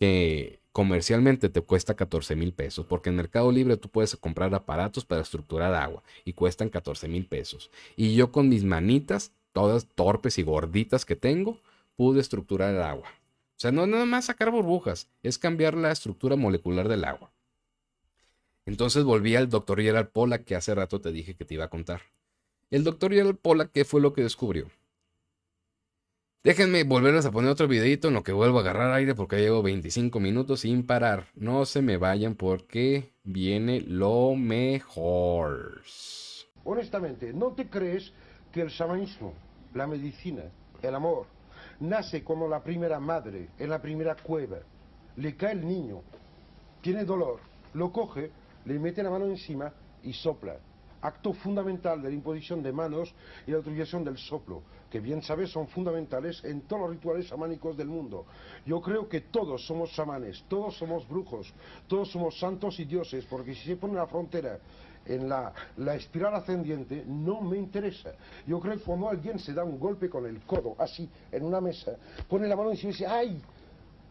que comercialmente te cuesta 14 mil pesos, porque en Mercado Libre tú puedes comprar aparatos para estructurar agua y cuestan 14 mil pesos. Y yo con mis manitas, todas torpes y gorditas que tengo, pude estructurar el agua. O sea, no es nada más sacar burbujas, es cambiar la estructura molecular del agua. Entonces volví al doctor Gerald Pola que hace rato te dije que te iba a contar. El doctor Gerald Pola ¿qué fue lo que descubrió? Déjenme volverles a poner otro videito en lo que vuelvo a agarrar aire porque llevo 25 minutos sin parar. No se me vayan porque viene lo mejor. Honestamente, ¿no te crees que el shamanismo, la medicina, el amor, nace como la primera madre en la primera cueva? Le cae el niño, tiene dolor, lo coge, le mete la mano encima y sopla acto fundamental de la imposición de manos y la utilización del soplo, que bien sabes son fundamentales en todos los rituales chamánicos del mundo. Yo creo que todos somos chamanes todos somos brujos, todos somos santos y dioses, porque si se pone la frontera en la, la, espiral ascendiente no me interesa. Yo creo que cuando alguien se da un golpe con el codo, así, en una mesa, pone la mano y se dice, ¡ay!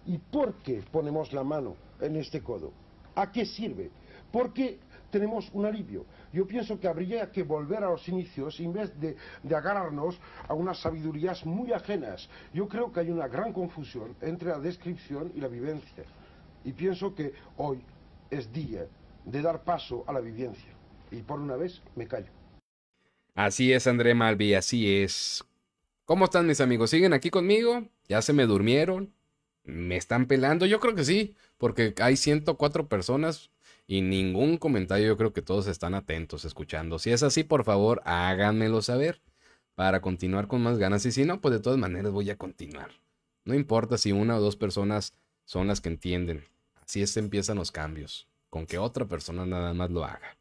¿Y por qué ponemos la mano en este codo? ¿A qué sirve? Porque tenemos un alivio. Yo pienso que habría que volver a los inicios en vez de, agarrarnos a unas sabidurías muy ajenas. Yo creo que hay una gran confusión entre la descripción y la vivencia. Y pienso que hoy es día de dar paso a la vivencia. Y por una vez me callo. Así es, André Malvi, así es. ¿Cómo están mis amigos? ¿Siguen aquí conmigo? ¿Ya se me durmieron? ¿Me están pelando? Yo creo que sí, porque hay 104 personas y ningún comentario. Yo creo que todos están atentos escuchando. Si es así, por favor, háganmelo saber para continuar con más ganas. Y si no, pues de todas maneras voy a continuar. No importa si una o dos personas son las que entienden. Así es, empiezan los cambios. Con que otra persona nada más lo haga.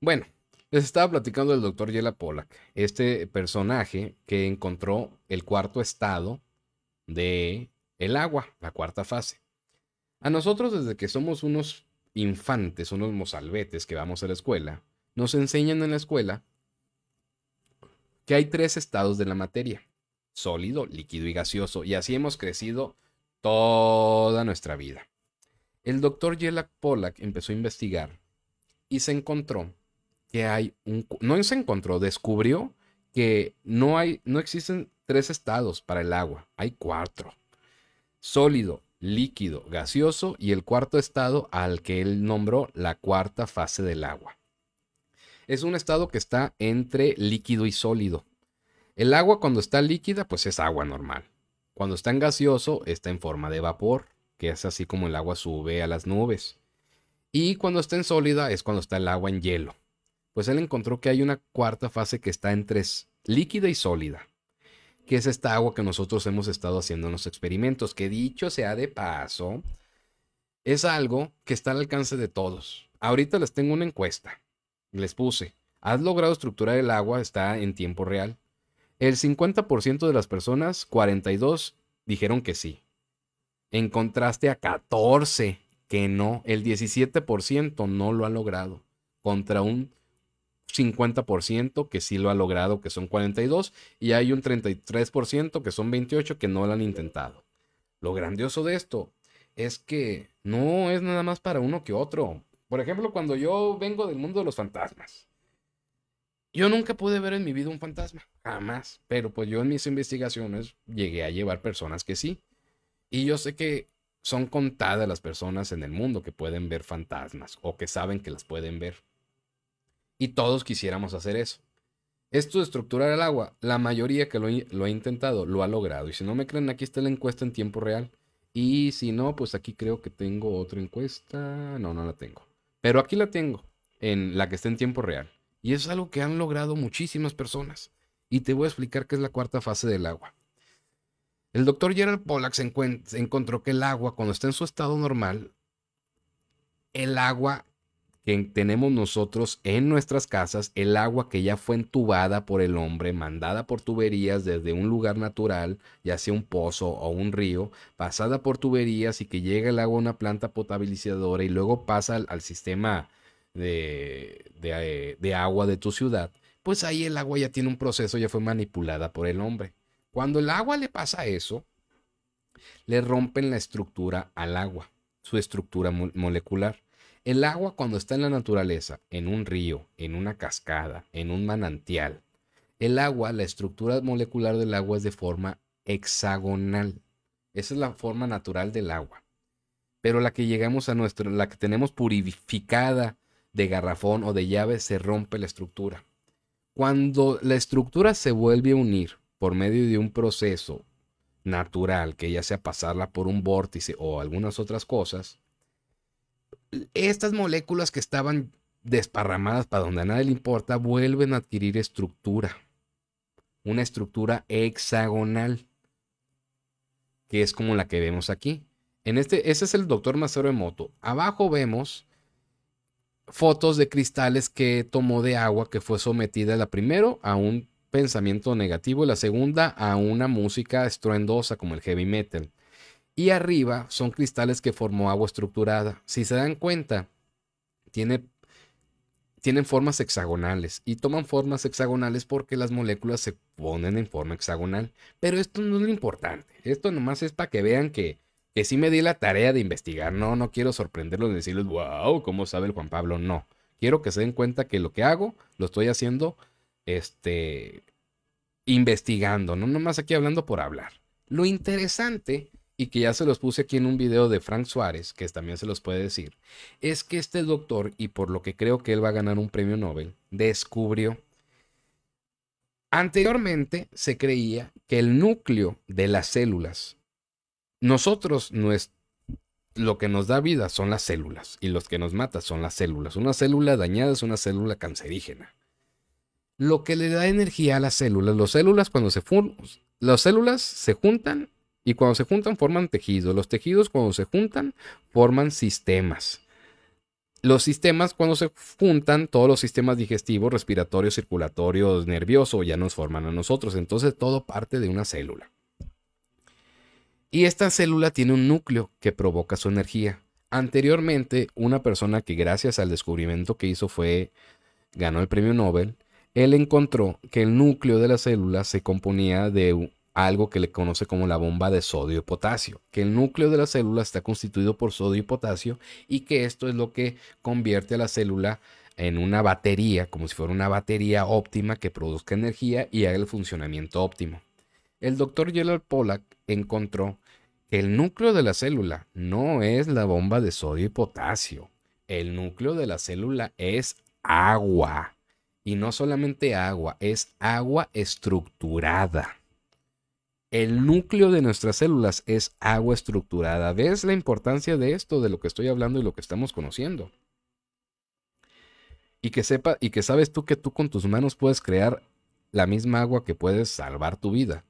Bueno, les estaba platicando el doctor Yela Polak este personaje que encontró el cuarto estado de el agua, la cuarta fase. A nosotros desde que somos unos infantes, unos mozalbetes que vamos a la escuela, nos enseñan en la escuela que hay tres estados de la materia, sólido, líquido y gaseoso, y así hemos crecido toda nuestra vida. El doctor Jelak Polak empezó a investigar y se encontró que hay un... No se encontró, descubrió que no, hay, no existen tres estados para el agua, hay cuatro. Sólido, líquido, gaseoso y el cuarto estado al que él nombró la cuarta fase del agua. Es un estado que está entre líquido y sólido. El agua cuando está líquida pues es agua normal. Cuando está en gaseoso está en forma de vapor, que es así como el agua sube a las nubes. Y cuando está en sólida es cuando está el agua en hielo. Pues él encontró que hay una cuarta fase que está entre líquida y sólida que es esta agua que nosotros hemos estado haciendo en los experimentos, que dicho sea de paso, es algo que está al alcance de todos. Ahorita les tengo una encuesta. Les puse, ¿has logrado estructurar el agua? Está en tiempo real. El 50% de las personas, 42, dijeron que sí. En contraste a 14 que no, el 17% no lo ha logrado, contra un 50% que sí lo ha logrado, que son 42, y hay un 33% que son 28 que no lo han intentado. Lo grandioso de esto es que no es nada más para uno que otro. Por ejemplo, cuando yo vengo del mundo de los fantasmas, yo nunca pude ver en mi vida un fantasma, jamás, pero pues yo en mis investigaciones llegué a llevar personas que sí. Y yo sé que son contadas las personas en el mundo que pueden ver fantasmas o que saben que las pueden ver. Y todos quisiéramos hacer eso. Esto de estructurar el agua, la mayoría que lo, ha intentado lo ha logrado. Y si no me creen, aquí está la encuesta en tiempo real. Y si no, pues aquí creo que tengo otra encuesta. No, no la tengo. Pero aquí la tengo, en la que está en tiempo real. Y es algo que han logrado muchísimas personas. Y te voy a explicar qué es la cuarta fase del agua. El doctor Gerald Pollack se encontró que el agua, cuando está en su estado normal, el agua que tenemos nosotros en nuestras casas, el agua que ya fue entubada por el hombre, mandada por tuberías desde un lugar natural, ya sea un pozo o un río, pasada por tuberías y que llega el agua a una planta potabilizadora y luego pasa al, sistema de, agua de tu ciudad, pues ahí el agua ya tiene un proceso, ya fue manipulada por el hombre. Cuando el agua le pasa eso, le rompen la estructura al agua, su estructura molecular. El agua cuando está en la naturaleza, en un río, en una cascada, en un manantial, el agua, la estructura molecular del agua es de forma hexagonal. Esa es la forma natural del agua. Pero la que llegamos a nuestro, la que tenemos purificada de garrafón o de llave, se rompe la estructura. Cuando la estructura se vuelve a unir por medio de un proceso natural, que ya sea pasarla por un vórtice o algunas otras cosas, estas moléculas que estaban desparramadas para donde a nadie le importa vuelven a adquirir estructura. Una estructura hexagonal, que es como la que vemos aquí. En este, ese es el doctor Masaru Emoto. Abajo vemos fotos de cristales que tomó de agua que fue sometida la primero a un pensamiento negativo y la segunda a una música estruendosa como el heavy metal y arriba son cristales que formó agua estructurada. Si se dan cuenta, tienen formas hexagonales y toman formas hexagonales porque las moléculas se ponen en forma hexagonal. Pero esto no es lo importante. Esto nomás es para que vean que, que sí me di la tarea de investigar. No, no quiero sorprenderlos y decirles, wow, ¿cómo sabe el Juan Pablo? No. Quiero que se den cuenta que lo que hago lo estoy haciendo este, investigando, no nomás aquí hablando por hablar. Lo interesante y que ya se los puse aquí en un video de Frank Suárez, que también se los puede decir, es que este doctor, y por lo que creo que él va a ganar un premio Nobel, descubrió. Anteriormente se creía que el núcleo de las células, nosotros, no lo que nos da vida son las células, y los que nos mata son las células. Una célula dañada es una célula cancerígena. Lo que le da energía a las células, las células cuando se, las células se juntan y cuando se juntan forman tejidos. Los tejidos cuando se juntan forman sistemas. Los sistemas cuando se juntan, todos los sistemas digestivos, respiratorios, circulatorios, nervioso, ya nos forman a nosotros. Entonces todo parte de una célula. Y esta célula tiene un núcleo que provoca su energía. Anteriormente, una persona que gracias al descubrimiento que hizo fue ganó el premio Nobel, él encontró que el núcleo de la célula se componía de algo que le conoce como la bomba de sodio y potasio, que el núcleo de la célula está constituido por sodio y potasio y que esto es lo que convierte a la célula en una batería, como si fuera una batería óptima que produzca energía y haga el funcionamiento óptimo. El doctor Gerald Pollack encontró que el núcleo de la célula no es la bomba de sodio y potasio. El núcleo de la célula es agua. Y no solamente agua, es agua estructurada. El núcleo de nuestras células es agua estructurada. ¿Ves la importancia de esto, de lo que estoy hablando y lo que estamos conociendo? Y que sepa y que sabes tú que tú con tus manos puedes crear la misma agua que puedes salvar tu vida.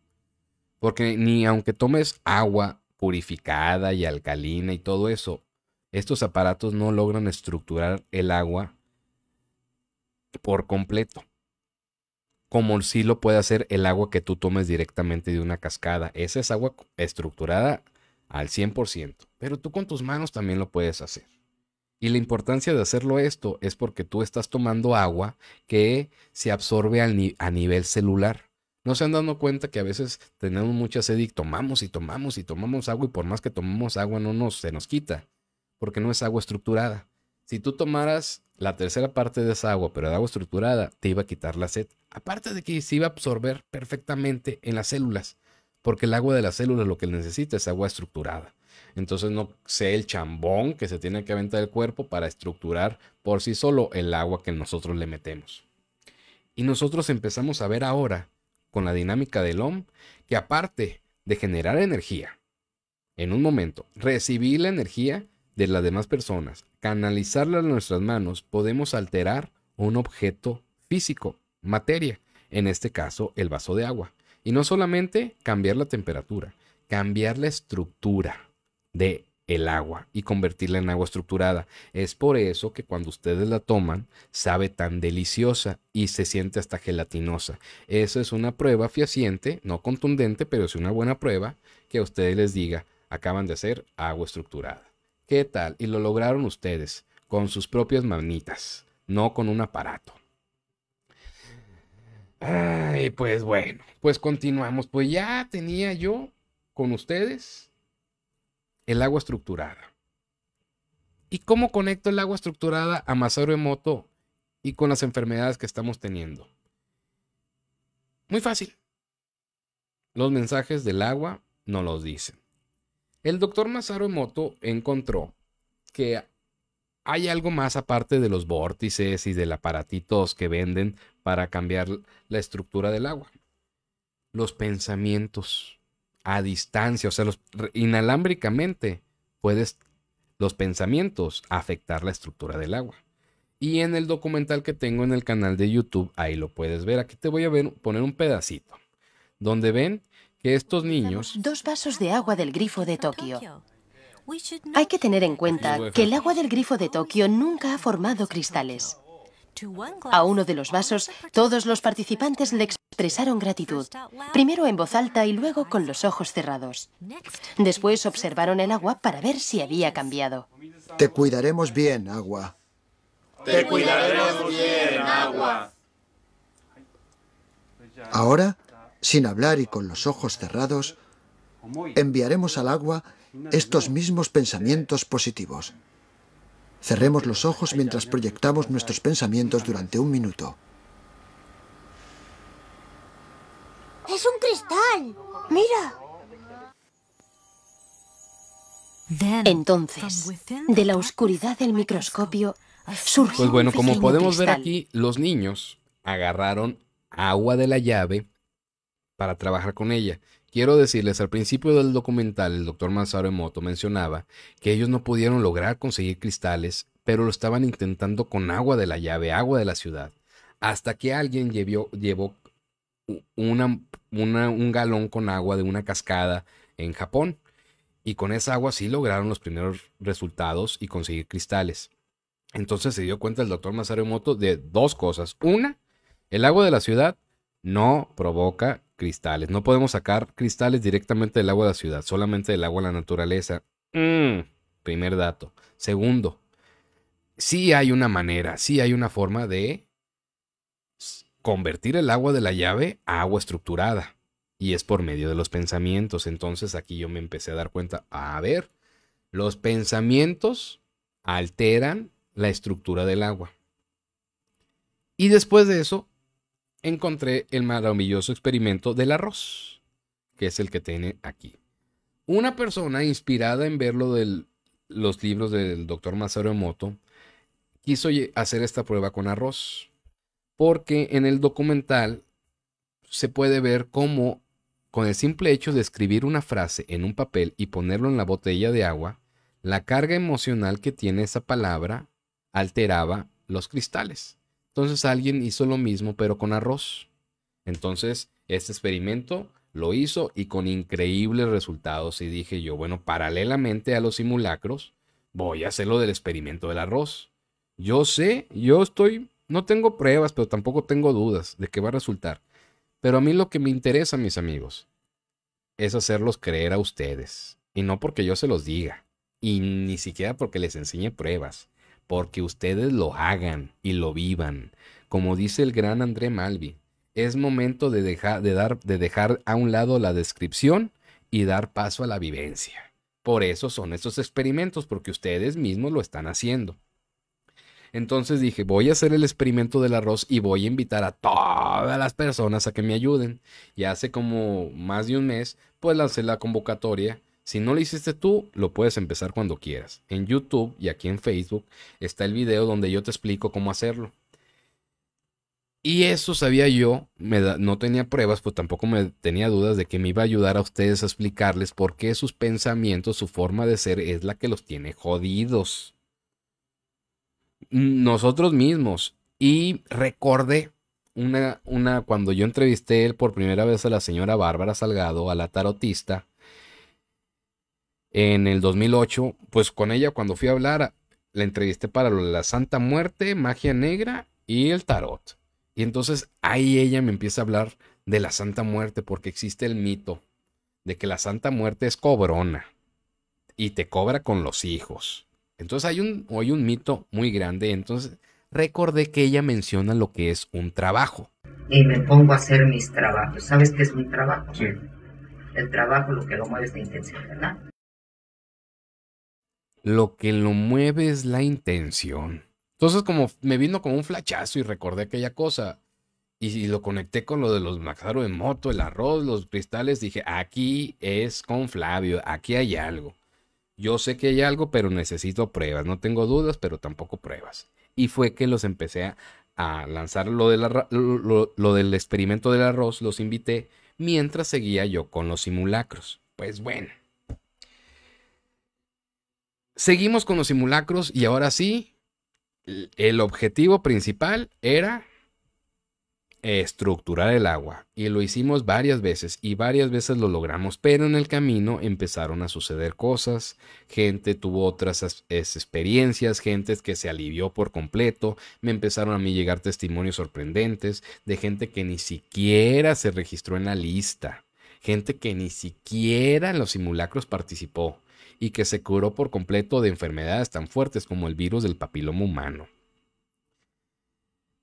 Porque ni aunque tomes agua purificada y alcalina y todo eso, estos aparatos no logran estructurar el agua por completo como si lo puede hacer el agua que tú tomes directamente de una cascada. Esa es agua estructurada al 100%, pero tú con tus manos también lo puedes hacer. Y la importancia de hacerlo esto es porque tú estás tomando agua que se absorbe a nivel celular. No se han dado cuenta que a veces tenemos mucha sed y tomamos y tomamos y tomamos agua y por más que tomamos agua no nos se nos quita, porque no es agua estructurada. Si tú tomaras la tercera parte de esa agua, pero de agua estructurada, te iba a quitar la sed. Aparte de que se iba a absorber perfectamente en las células, porque el agua de las células lo que necesita es agua estructurada. Entonces no sé el chambón que se tiene que aventar el cuerpo para estructurar por sí solo el agua que nosotros le metemos. Y nosotros empezamos a ver ahora, con la dinámica del OM, que aparte de generar energía, en un momento recibí la energía, de las demás personas, canalizarla en nuestras manos, podemos alterar un objeto físico, materia, en este caso el vaso de agua. Y no solamente cambiar la temperatura, cambiar la estructura de el agua y convertirla en agua estructurada. Es por eso que cuando ustedes la toman, sabe tan deliciosa y se siente hasta gelatinosa. Eso es una prueba fehaciente, no contundente, pero es una buena prueba que a ustedes les diga, acaban de hacer agua estructurada. ¿Qué tal? Y lo lograron ustedes, con sus propias manitas, no con un aparato. Ay, pues bueno, pues continuamos. Pues ya tenía yo con ustedes el agua estructurada. ¿Y cómo conecto el agua estructurada a Masaru remoto y con las enfermedades que estamos teniendo? Muy fácil. Los mensajes del agua no los dicen. El doctor Masaru Emoto encontró que hay algo más aparte de los vórtices y del aparatitos que venden para cambiar la estructura del agua. Los pensamientos a distancia, o sea, inalámbricamente puedes los pensamientos afectar la estructura del agua. Y en el documental que tengo en el canal de YouTube, ahí lo puedes ver. Aquí te voy a poner un pedacito, donde ven estos niños... Dos vasos de agua del grifo de Tokio. Hay que tener en cuenta que el agua del grifo de Tokio nunca ha formado cristales. A uno de los vasos, todos los participantes le expresaron gratitud, primero en voz alta y luego con los ojos cerrados. Después observaron el agua para ver si había cambiado. Te cuidaremos bien, agua. Te cuidaremos bien, agua. Ahora sin hablar y con los ojos cerrados, enviaremos al agua estos mismos pensamientos positivos. Cerremos los ojos mientras proyectamos nuestros pensamientos durante un minuto. ¡Es un cristal! ¡Mira! Entonces, de la oscuridad del microscopio surge. Pues bueno, como podemos ver aquí, los niños agarraron agua de la llave para trabajar con ella. Quiero decirles, al principio del documental, el doctor Masaru Emoto mencionaba que ellos no pudieron lograr conseguir cristales, pero lo estaban intentando con agua de la llave, agua de la ciudad, hasta que alguien llevó, un galón con agua de una cascada en Japón. Y con esa agua sí lograron los primeros resultados y conseguir cristales. Entonces se dio cuenta el doctor Masaru Emoto de dos cosas. Una, el agua de la ciudad no provoca cristales. No podemos sacar cristales directamente del agua de la ciudad, solamente del agua de la naturaleza. Mm. primer dato. Segundo, sí hay una manera, sí hay una forma de convertir el agua de la llave a agua estructurada. Y es por medio de los pensamientos. Entonces aquí yo me empecé a dar cuenta, a ver, los pensamientos alteran la estructura del agua. Y después de eso, encontré el maravilloso experimento del arroz, que es el que tiene aquí. Una persona inspirada en verlo de los libros del doctor Masaru Emoto quiso hacer esta prueba con arroz, porque en el documental se puede ver cómo con el simple hecho de escribir una frase en un papel y ponerlo en la botella de agua, la carga emocional que tiene esa palabra alteraba los cristales. Entonces alguien hizo lo mismo, pero con arroz. Entonces, este experimento lo hizo y con increíbles resultados. Y dije yo, bueno, paralelamente a los simulacros, voy a hacer lo del experimento del arroz. Yo sé, yo estoy, no tengo pruebas, pero tampoco tengo dudas de qué va a resultar. Pero a mí lo que me interesa, mis amigos, es hacerlos creer a ustedes. Y no porque yo se los diga. Y ni siquiera porque les enseñe pruebas porque ustedes lo hagan y lo vivan. Como dice el gran André Malvi, es momento de dejar, dar, de dejar a un lado la descripción y dar paso a la vivencia. Por eso son estos experimentos, porque ustedes mismos lo están haciendo. Entonces dije, voy a hacer el experimento del arroz y voy a invitar a todas las personas a que me ayuden. Y hace como más de un mes, pues lancé la convocatoria si no lo hiciste tú, lo puedes empezar cuando quieras. En YouTube y aquí en Facebook está el video donde yo te explico cómo hacerlo. Y eso sabía yo, no tenía pruebas, pues tampoco me tenía dudas de que me iba a ayudar a ustedes a explicarles por qué sus pensamientos, su forma de ser es la que los tiene jodidos. Nosotros mismos. Y recordé una, una cuando yo entrevisté él por primera vez a la señora Bárbara Salgado, a la tarotista, en el 2008, pues con ella cuando fui a hablar, la entrevisté para la Santa Muerte, Magia Negra y el Tarot. Y entonces ahí ella me empieza a hablar de la Santa Muerte porque existe el mito de que la Santa Muerte es cobrona y te cobra con los hijos. Entonces hay un, hay un mito muy grande. Entonces recordé que ella menciona lo que es un trabajo. Y me pongo a hacer mis trabajos. ¿Sabes qué es un trabajo? Sí. El trabajo lo que lo mueve de intención, ¿verdad? lo que lo mueve es la intención. Entonces, como me vino como un flachazo y recordé aquella cosa. Y, lo conecté con lo de los Maxaro de moto, el arroz, los cristales. Dije, aquí es con Flavio, aquí hay algo. Yo sé que hay algo, pero necesito pruebas. No tengo dudas, pero tampoco pruebas. Y fue que los empecé a, lanzar lo, lo del experimento del arroz, los invité, mientras seguía yo con los simulacros. Pues bueno. Seguimos con los simulacros y ahora sí, el objetivo principal era estructurar el agua y lo hicimos varias veces y varias veces lo logramos, pero en el camino empezaron a suceder cosas, gente tuvo otras experiencias, gente que se alivió por completo, me empezaron a mí llegar testimonios sorprendentes de gente que ni siquiera se registró en la lista, gente que ni siquiera en los simulacros participó y que se curó por completo de enfermedades tan fuertes como el virus del papiloma humano.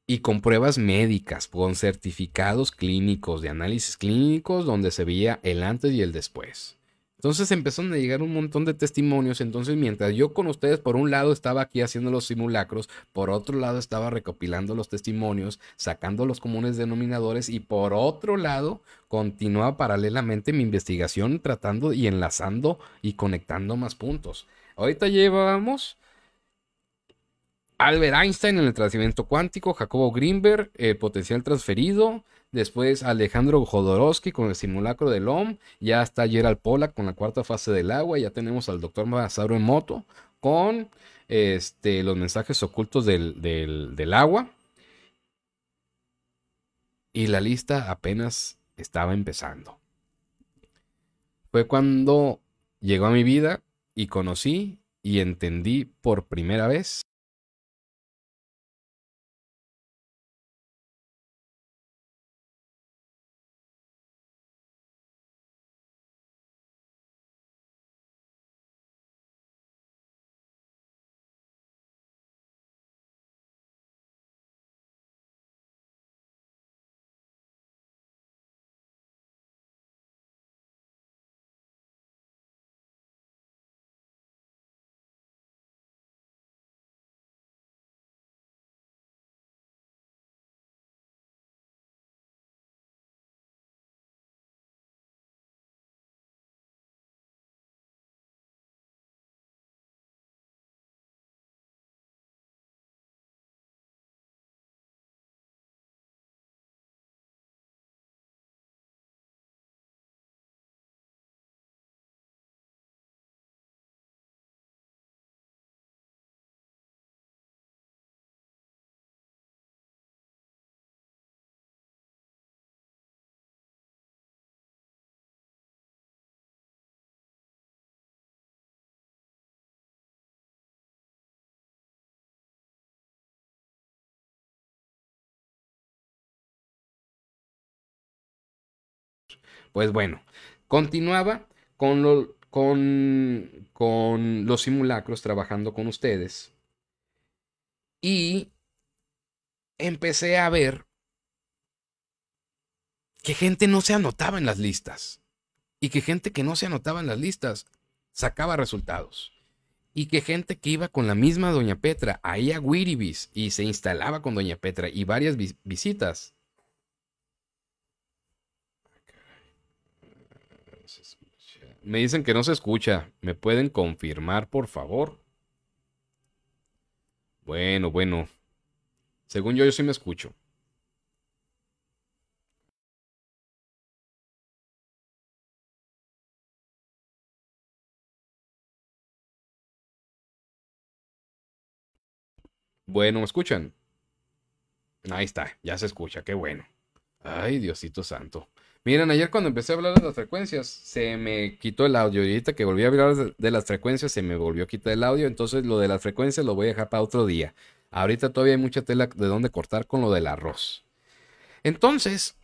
Y con pruebas médicas, con certificados clínicos de análisis clínicos donde se veía el antes y el después. Entonces empezaron a llegar un montón de testimonios. Entonces, mientras yo con ustedes, por un lado estaba aquí haciendo los simulacros, por otro lado estaba recopilando los testimonios, sacando los comunes denominadores y por otro lado continuaba paralelamente mi investigación tratando y enlazando y conectando más puntos. Ahorita llevábamos Albert Einstein en el tratamiento cuántico, Jacobo Greenberg, eh, potencial transferido, Después Alejandro Jodorowsky con el simulacro del OM. Ya está Gerald Polak con la cuarta fase del agua. Ya tenemos al doctor Masaru Emoto con este, los mensajes ocultos del, del agua. Y la lista apenas estaba empezando. Fue cuando llegó a mi vida y conocí y entendí por primera vez Pues bueno, continuaba con, los simulacros trabajando con ustedes y empecé a ver que gente no se anotaba en las listas y que gente que no se anotaba en las listas sacaba resultados y que gente que iba con la misma Doña Petra ahí a Wiribis y se instalaba con Doña Petra y varias visitas Me dicen que no se escucha. ¿Me pueden confirmar, por favor? Bueno, bueno. Según yo, yo sí me escucho. Bueno, ¿me escuchan? Ahí está, ya se escucha, qué bueno. Ay, Diosito Santo. Miren, ayer cuando empecé a hablar de las frecuencias, se me quitó el audio. Y ahorita que volví a hablar de las frecuencias, se me volvió a quitar el audio. Entonces, lo de las frecuencias lo voy a dejar para otro día. Ahorita todavía hay mucha tela de dónde cortar con lo del arroz. Entonces,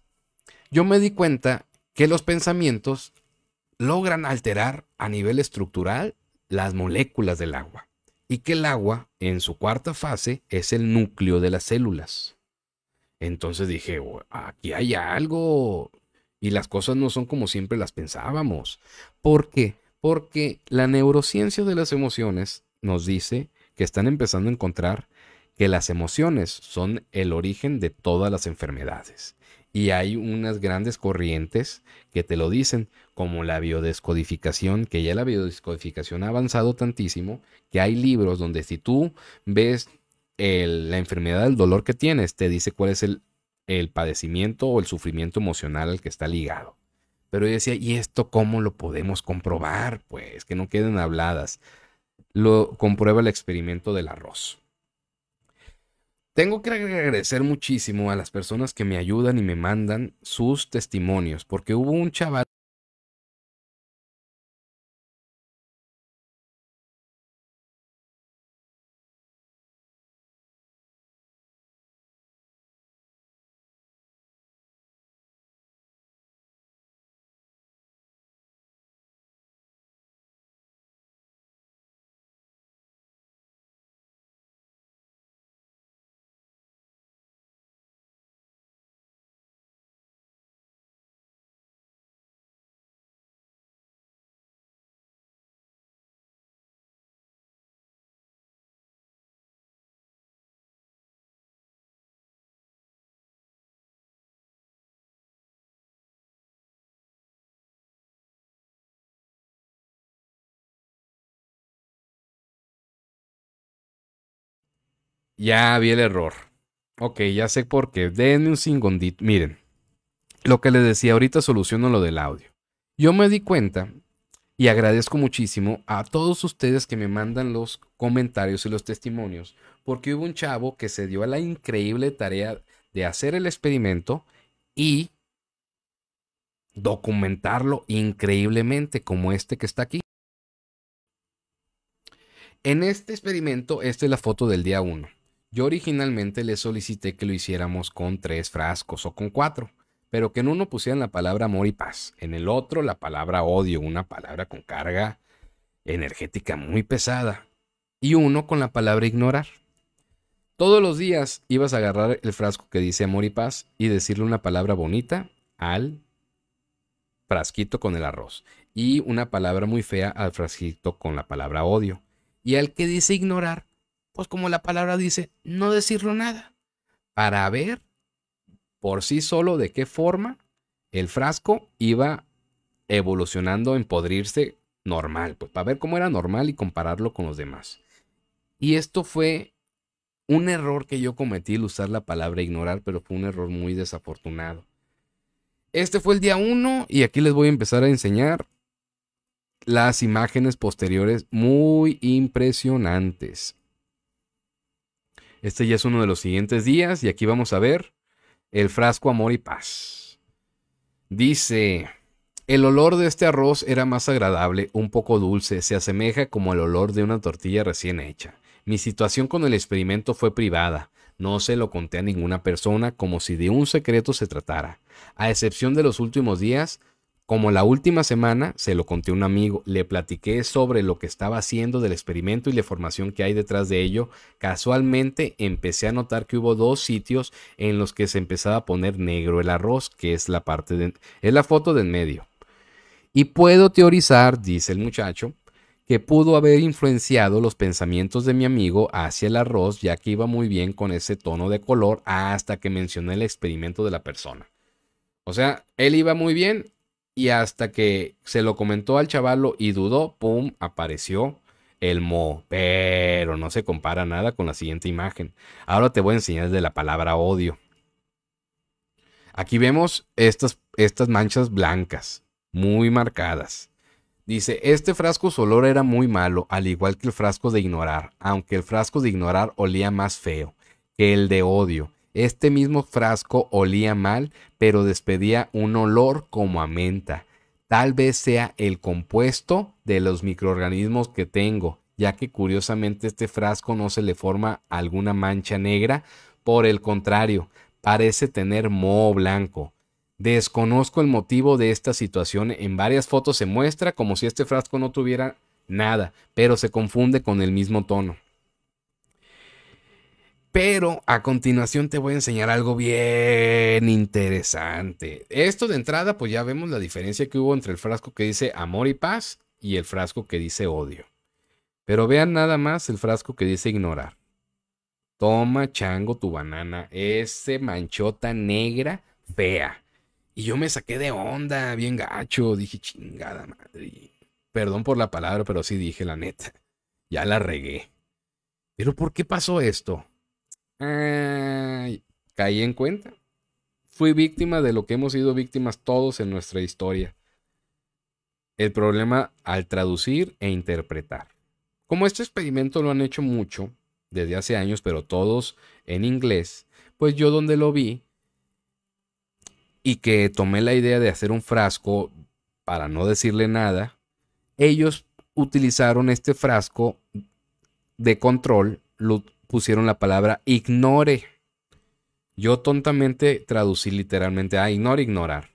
yo me di cuenta que los pensamientos logran alterar a nivel estructural las moléculas del agua y que el agua, en su cuarta fase, es el núcleo de las células. Entonces dije, aquí hay algo y las cosas no son como siempre las pensábamos. ¿Por qué? Porque la neurociencia de las emociones nos dice que están empezando a encontrar que las emociones son el origen de todas las enfermedades. Y hay unas grandes corrientes que te lo dicen, como la biodescodificación, que ya la biodescodificación ha avanzado tantísimo, que hay libros donde si tú ves la enfermedad, el dolor que tienes, te dice cuál es el el padecimiento o el sufrimiento emocional al que está ligado. Pero yo decía, ¿y esto cómo lo podemos comprobar? Pues que no queden habladas. Lo comprueba el experimento del arroz. Tengo que agradecer muchísimo a las personas que me ayudan y me mandan sus testimonios, porque hubo un chaval Ya vi el error. Ok, ya sé por qué. Denme un segundito. Miren, lo que les decía ahorita soluciono lo del audio. Yo me di cuenta y agradezco muchísimo a todos ustedes que me mandan los comentarios y los testimonios, porque hubo un chavo que se dio a la increíble tarea de hacer el experimento y documentarlo increíblemente, como este que está aquí. En este experimento, esta es la foto del día 1. Yo originalmente le solicité que lo hiciéramos con tres frascos o con cuatro, pero que en uno pusieran la palabra amor y paz, en el otro la palabra odio, una palabra con carga energética muy pesada, y uno con la palabra ignorar. Todos los días ibas a agarrar el frasco que dice amor y paz y decirle una palabra bonita al frasquito con el arroz y una palabra muy fea al frasquito con la palabra odio. Y al que dice ignorar, pues como la palabra dice, no decirlo nada, para ver por sí solo de qué forma el frasco iba evolucionando en podrirse normal, pues para ver cómo era normal y compararlo con los demás. Y esto fue un error que yo cometí al usar la palabra ignorar, pero fue un error muy desafortunado. Este fue el día 1 y aquí les voy a empezar a enseñar las imágenes posteriores muy impresionantes. Este ya es uno de los siguientes días y aquí vamos a ver el frasco Amor y Paz. Dice, el olor de este arroz era más agradable, un poco dulce, se asemeja como el olor de una tortilla recién hecha. Mi situación con el experimento fue privada. No se lo conté a ninguna persona como si de un secreto se tratara. A excepción de los últimos días, como la última semana se lo conté a un amigo, le platiqué sobre lo que estaba haciendo del experimento y la formación que hay detrás de ello. Casualmente empecé a notar que hubo dos sitios en los que se empezaba a poner negro el arroz, que es la parte de, es la foto de en medio. Y puedo teorizar, dice el muchacho, que pudo haber influenciado los pensamientos de mi amigo hacia el arroz, ya que iba muy bien con ese tono de color hasta que mencioné el experimento de la persona. O sea, él iba muy bien y hasta que se lo comentó al chavalo y dudó, ¡pum! apareció el mo. Pero no se compara nada con la siguiente imagen. Ahora te voy a enseñar desde la palabra odio. Aquí vemos estas, estas manchas blancas, muy marcadas. Dice, este frasco su olor era muy malo, al igual que el frasco de ignorar, aunque el frasco de ignorar olía más feo que el de odio. Este mismo frasco olía mal, pero despedía un olor como a menta. Tal vez sea el compuesto de los microorganismos que tengo, ya que curiosamente este frasco no se le forma alguna mancha negra, por el contrario, parece tener moho blanco. Desconozco el motivo de esta situación. En varias fotos se muestra como si este frasco no tuviera nada, pero se confunde con el mismo tono. Pero a continuación te voy a enseñar algo bien interesante. Esto de entrada, pues ya vemos la diferencia que hubo entre el frasco que dice amor y paz y el frasco que dice odio. Pero vean nada más el frasco que dice ignorar. Toma, chango, tu banana. Ese manchota negra fea. Y yo me saqué de onda, bien gacho. Dije, chingada madre. Perdón por la palabra, pero sí dije la neta. Ya la regué. Pero ¿por qué pasó esto? caí en cuenta. Fui víctima de lo que hemos sido víctimas todos en nuestra historia. El problema al traducir e interpretar. Como este experimento lo han hecho mucho, desde hace años, pero todos en inglés, pues yo donde lo vi y que tomé la idea de hacer un frasco para no decirle nada, ellos utilizaron este frasco de control, lo pusieron la palabra ignore. Yo tontamente traducí literalmente a ignore, ignorar.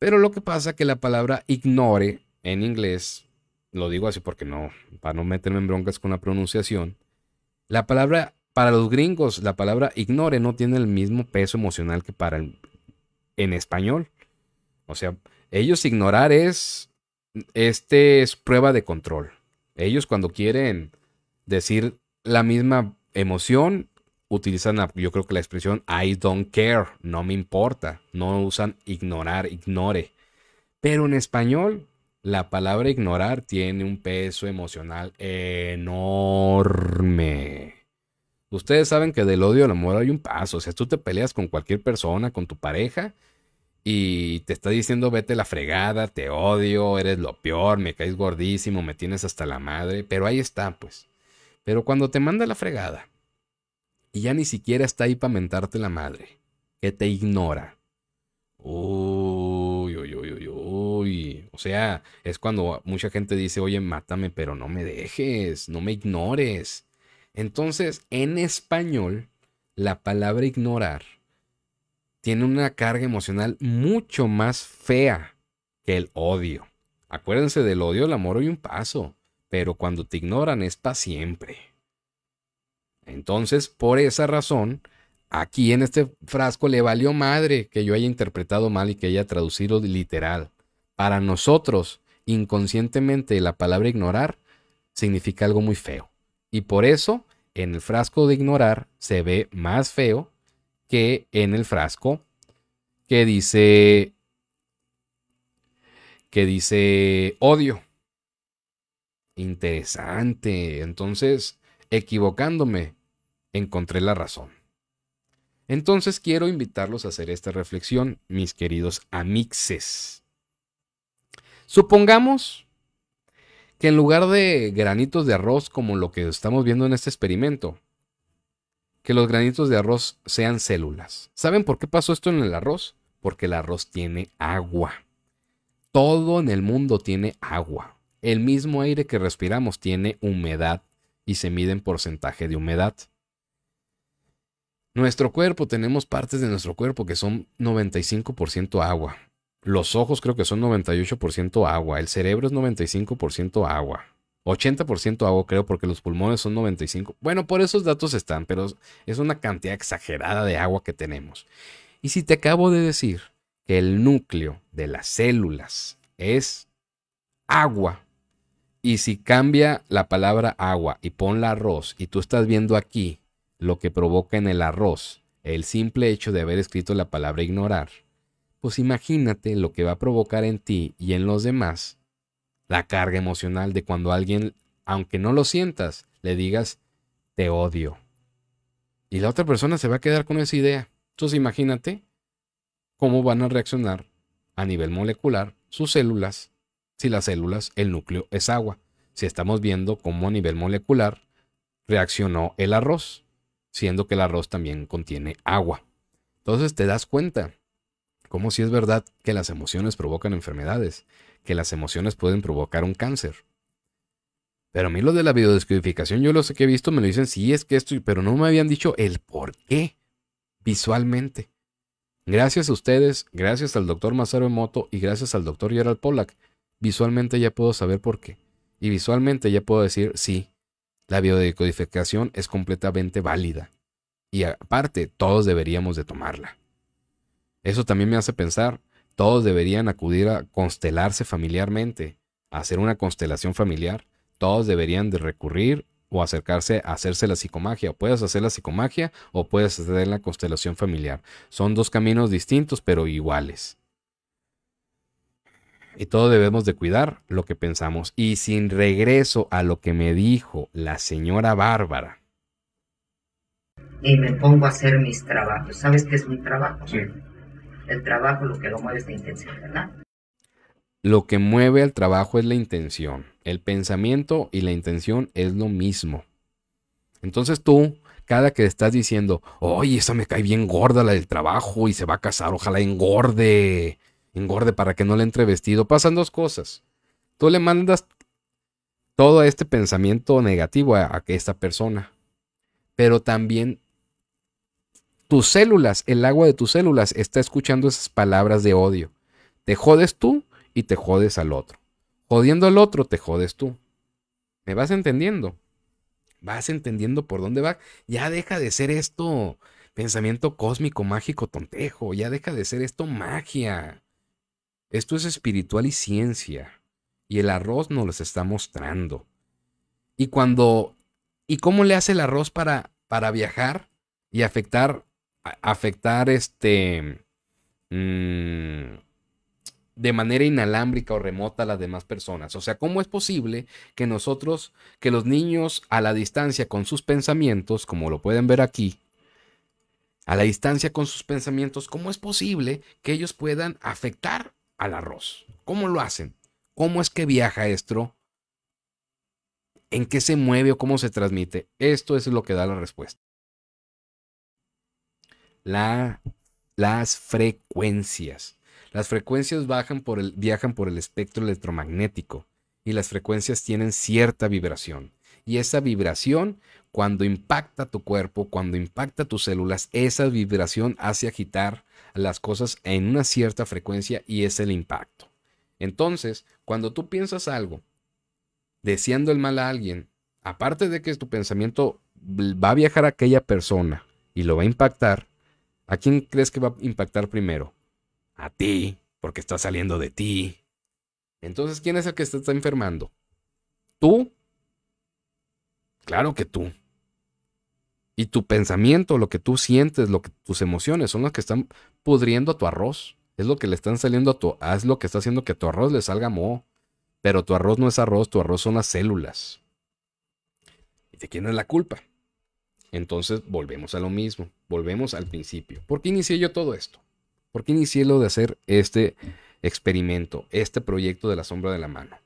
Pero lo que pasa es que la palabra ignore en inglés, lo digo así porque no, para no meterme en broncas con la pronunciación, la palabra, para los gringos, la palabra ignore no tiene el mismo peso emocional que para en español. O sea, ellos ignorar es, este es prueba de control. Ellos cuando quieren decir la misma emoción, utilizan, yo creo que la expresión I don't care, no me importa. No usan ignorar, ignore. Pero en español, la palabra ignorar tiene un peso emocional enorme. Ustedes saben que del odio al amor hay un paso. O sea, tú te peleas con cualquier persona, con tu pareja, y te está diciendo vete la fregada, te odio, eres lo peor, me caes gordísimo, me tienes hasta la madre. Pero ahí está, pues. Pero cuando te manda la fregada y ya ni siquiera está ahí para mentarte la madre, que te ignora. Uy, uy, uy, uy, O sea, es cuando mucha gente dice, oye, mátame, pero no me dejes, no me ignores. Entonces, en español, la palabra ignorar tiene una carga emocional mucho más fea que el odio. Acuérdense del odio, el amor y un paso pero cuando te ignoran es para siempre. Entonces, por esa razón, aquí en este frasco le valió madre que yo haya interpretado mal y que haya traducido literal. Para nosotros, inconscientemente, la palabra ignorar significa algo muy feo. Y por eso, en el frasco de ignorar se ve más feo que en el frasco que dice que dice odio. Interesante. Entonces, equivocándome, encontré la razón. Entonces quiero invitarlos a hacer esta reflexión, mis queridos amixes. Supongamos que en lugar de granitos de arroz como lo que estamos viendo en este experimento, que los granitos de arroz sean células. ¿Saben por qué pasó esto en el arroz? Porque el arroz tiene agua. Todo en el mundo tiene agua el mismo aire que respiramos tiene humedad y se mide en porcentaje de humedad. Nuestro cuerpo, tenemos partes de nuestro cuerpo que son 95% agua. Los ojos creo que son 98% agua. El cerebro es 95% agua. 80% agua creo porque los pulmones son 95. Bueno, por esos datos están, pero es una cantidad exagerada de agua que tenemos. Y si te acabo de decir que el núcleo de las células es agua, y si cambia la palabra agua y ponla arroz, y tú estás viendo aquí lo que provoca en el arroz, el simple hecho de haber escrito la palabra ignorar, pues imagínate lo que va a provocar en ti y en los demás la carga emocional de cuando alguien, aunque no lo sientas, le digas, te odio. Y la otra persona se va a quedar con esa idea. Entonces imagínate cómo van a reaccionar a nivel molecular sus células si las células, el núcleo es agua. Si estamos viendo cómo a nivel molecular reaccionó el arroz, siendo que el arroz también contiene agua. Entonces te das cuenta como si es verdad que las emociones provocan enfermedades, que las emociones pueden provocar un cáncer. Pero a mí lo de la biodescodificación, yo lo sé que he visto, me lo dicen, sí es que esto, pero no me habían dicho el por qué visualmente. Gracias a ustedes, gracias al doctor Masaru Emoto y gracias al doctor Gerald Pollack, visualmente ya puedo saber por qué. Y visualmente ya puedo decir, sí, la biodecodificación es completamente válida. Y aparte, todos deberíamos de tomarla. Eso también me hace pensar, todos deberían acudir a constelarse familiarmente, a hacer una constelación familiar. Todos deberían de recurrir o acercarse a hacerse la psicomagia. O puedes hacer la psicomagia o puedes hacer la constelación familiar. Son dos caminos distintos pero iguales. Y todos debemos de cuidar lo que pensamos. Y sin regreso a lo que me dijo la señora Bárbara. Y me pongo a hacer mis trabajos. ¿Sabes qué es un trabajo? El trabajo lo que lo mueve es la intención, ¿verdad? Lo que mueve al trabajo es la intención. El pensamiento y la intención es lo mismo. Entonces tú, cada que estás diciendo, oye, esa me cae bien gorda la del trabajo y se va a casar, ojalá engorde engorde para que no le entre vestido. Pasan dos cosas. Tú le mandas todo este pensamiento negativo a, esta persona, pero también tus células, el agua de tus células está escuchando esas palabras de odio. Te jodes tú y te jodes al otro. Jodiendo al otro, te jodes tú. ¿Me vas entendiendo? Vas entendiendo por dónde va. Ya deja de ser esto pensamiento cósmico, mágico, tontejo. Ya deja de ser esto magia. Esto es espiritual y ciencia. Y el arroz nos los está mostrando. Y cuando... ¿Y cómo le hace el arroz para, para viajar y afectar... afectar este... Mm, de manera inalámbrica o remota a las demás personas. O sea, ¿cómo es posible que nosotros, que los niños a la distancia con sus pensamientos, como lo pueden ver aquí, a la distancia con sus pensamientos, ¿cómo es posible que ellos puedan afectar al arroz. ¿Cómo lo hacen? ¿Cómo es que viaja esto? ¿En qué se mueve o cómo se transmite? Esto es lo que da la respuesta. las frecuencias. Las frecuencias por el, viajan por el espectro electromagnético y las frecuencias tienen cierta vibración. Y esa vibración, cuando impacta tu cuerpo, cuando impacta tus células, esa vibración hace agitar las cosas en una cierta frecuencia y es el impacto. Entonces, cuando tú piensas algo, deseando el mal a alguien, aparte de que tu pensamiento va a viajar a aquella persona y lo va a impactar, ¿a quién crees que va a impactar primero? A ti, porque está saliendo de ti. Entonces, ¿quién es el que te está enfermando? ¿Tú? Claro que tú. Y tu pensamiento, lo que tú sientes, lo que, tus emociones son las que están pudriendo a tu arroz. Es lo que le están saliendo a tu es lo que está haciendo que tu arroz le salga moho. Pero tu arroz no es arroz, tu arroz son las células. ¿Y de quién es la culpa? Entonces volvemos a lo mismo, volvemos al principio. ¿Por qué inicié yo todo esto? ¿Por qué inicié lo de hacer este experimento, este proyecto de la sombra de la mano?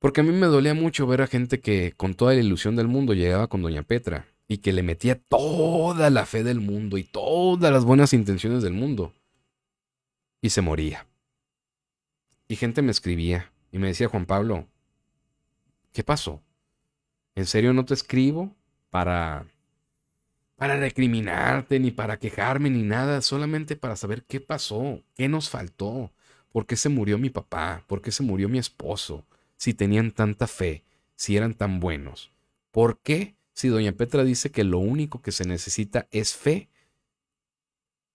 Porque a mí me dolía mucho ver a gente que con toda la ilusión del mundo llegaba con Doña Petra y que le metía toda la fe del mundo y todas las buenas intenciones del mundo. Y se moría. Y gente me escribía y me decía, Juan Pablo, ¿qué pasó? ¿En serio no te escribo para para recriminarte ni para quejarme ni nada, solamente para saber qué pasó, qué nos faltó, por qué se murió mi papá, por qué se murió mi esposo, si tenían tanta fe, si eran tan buenos. ¿Por qué si doña Petra dice que lo único que se necesita es fe,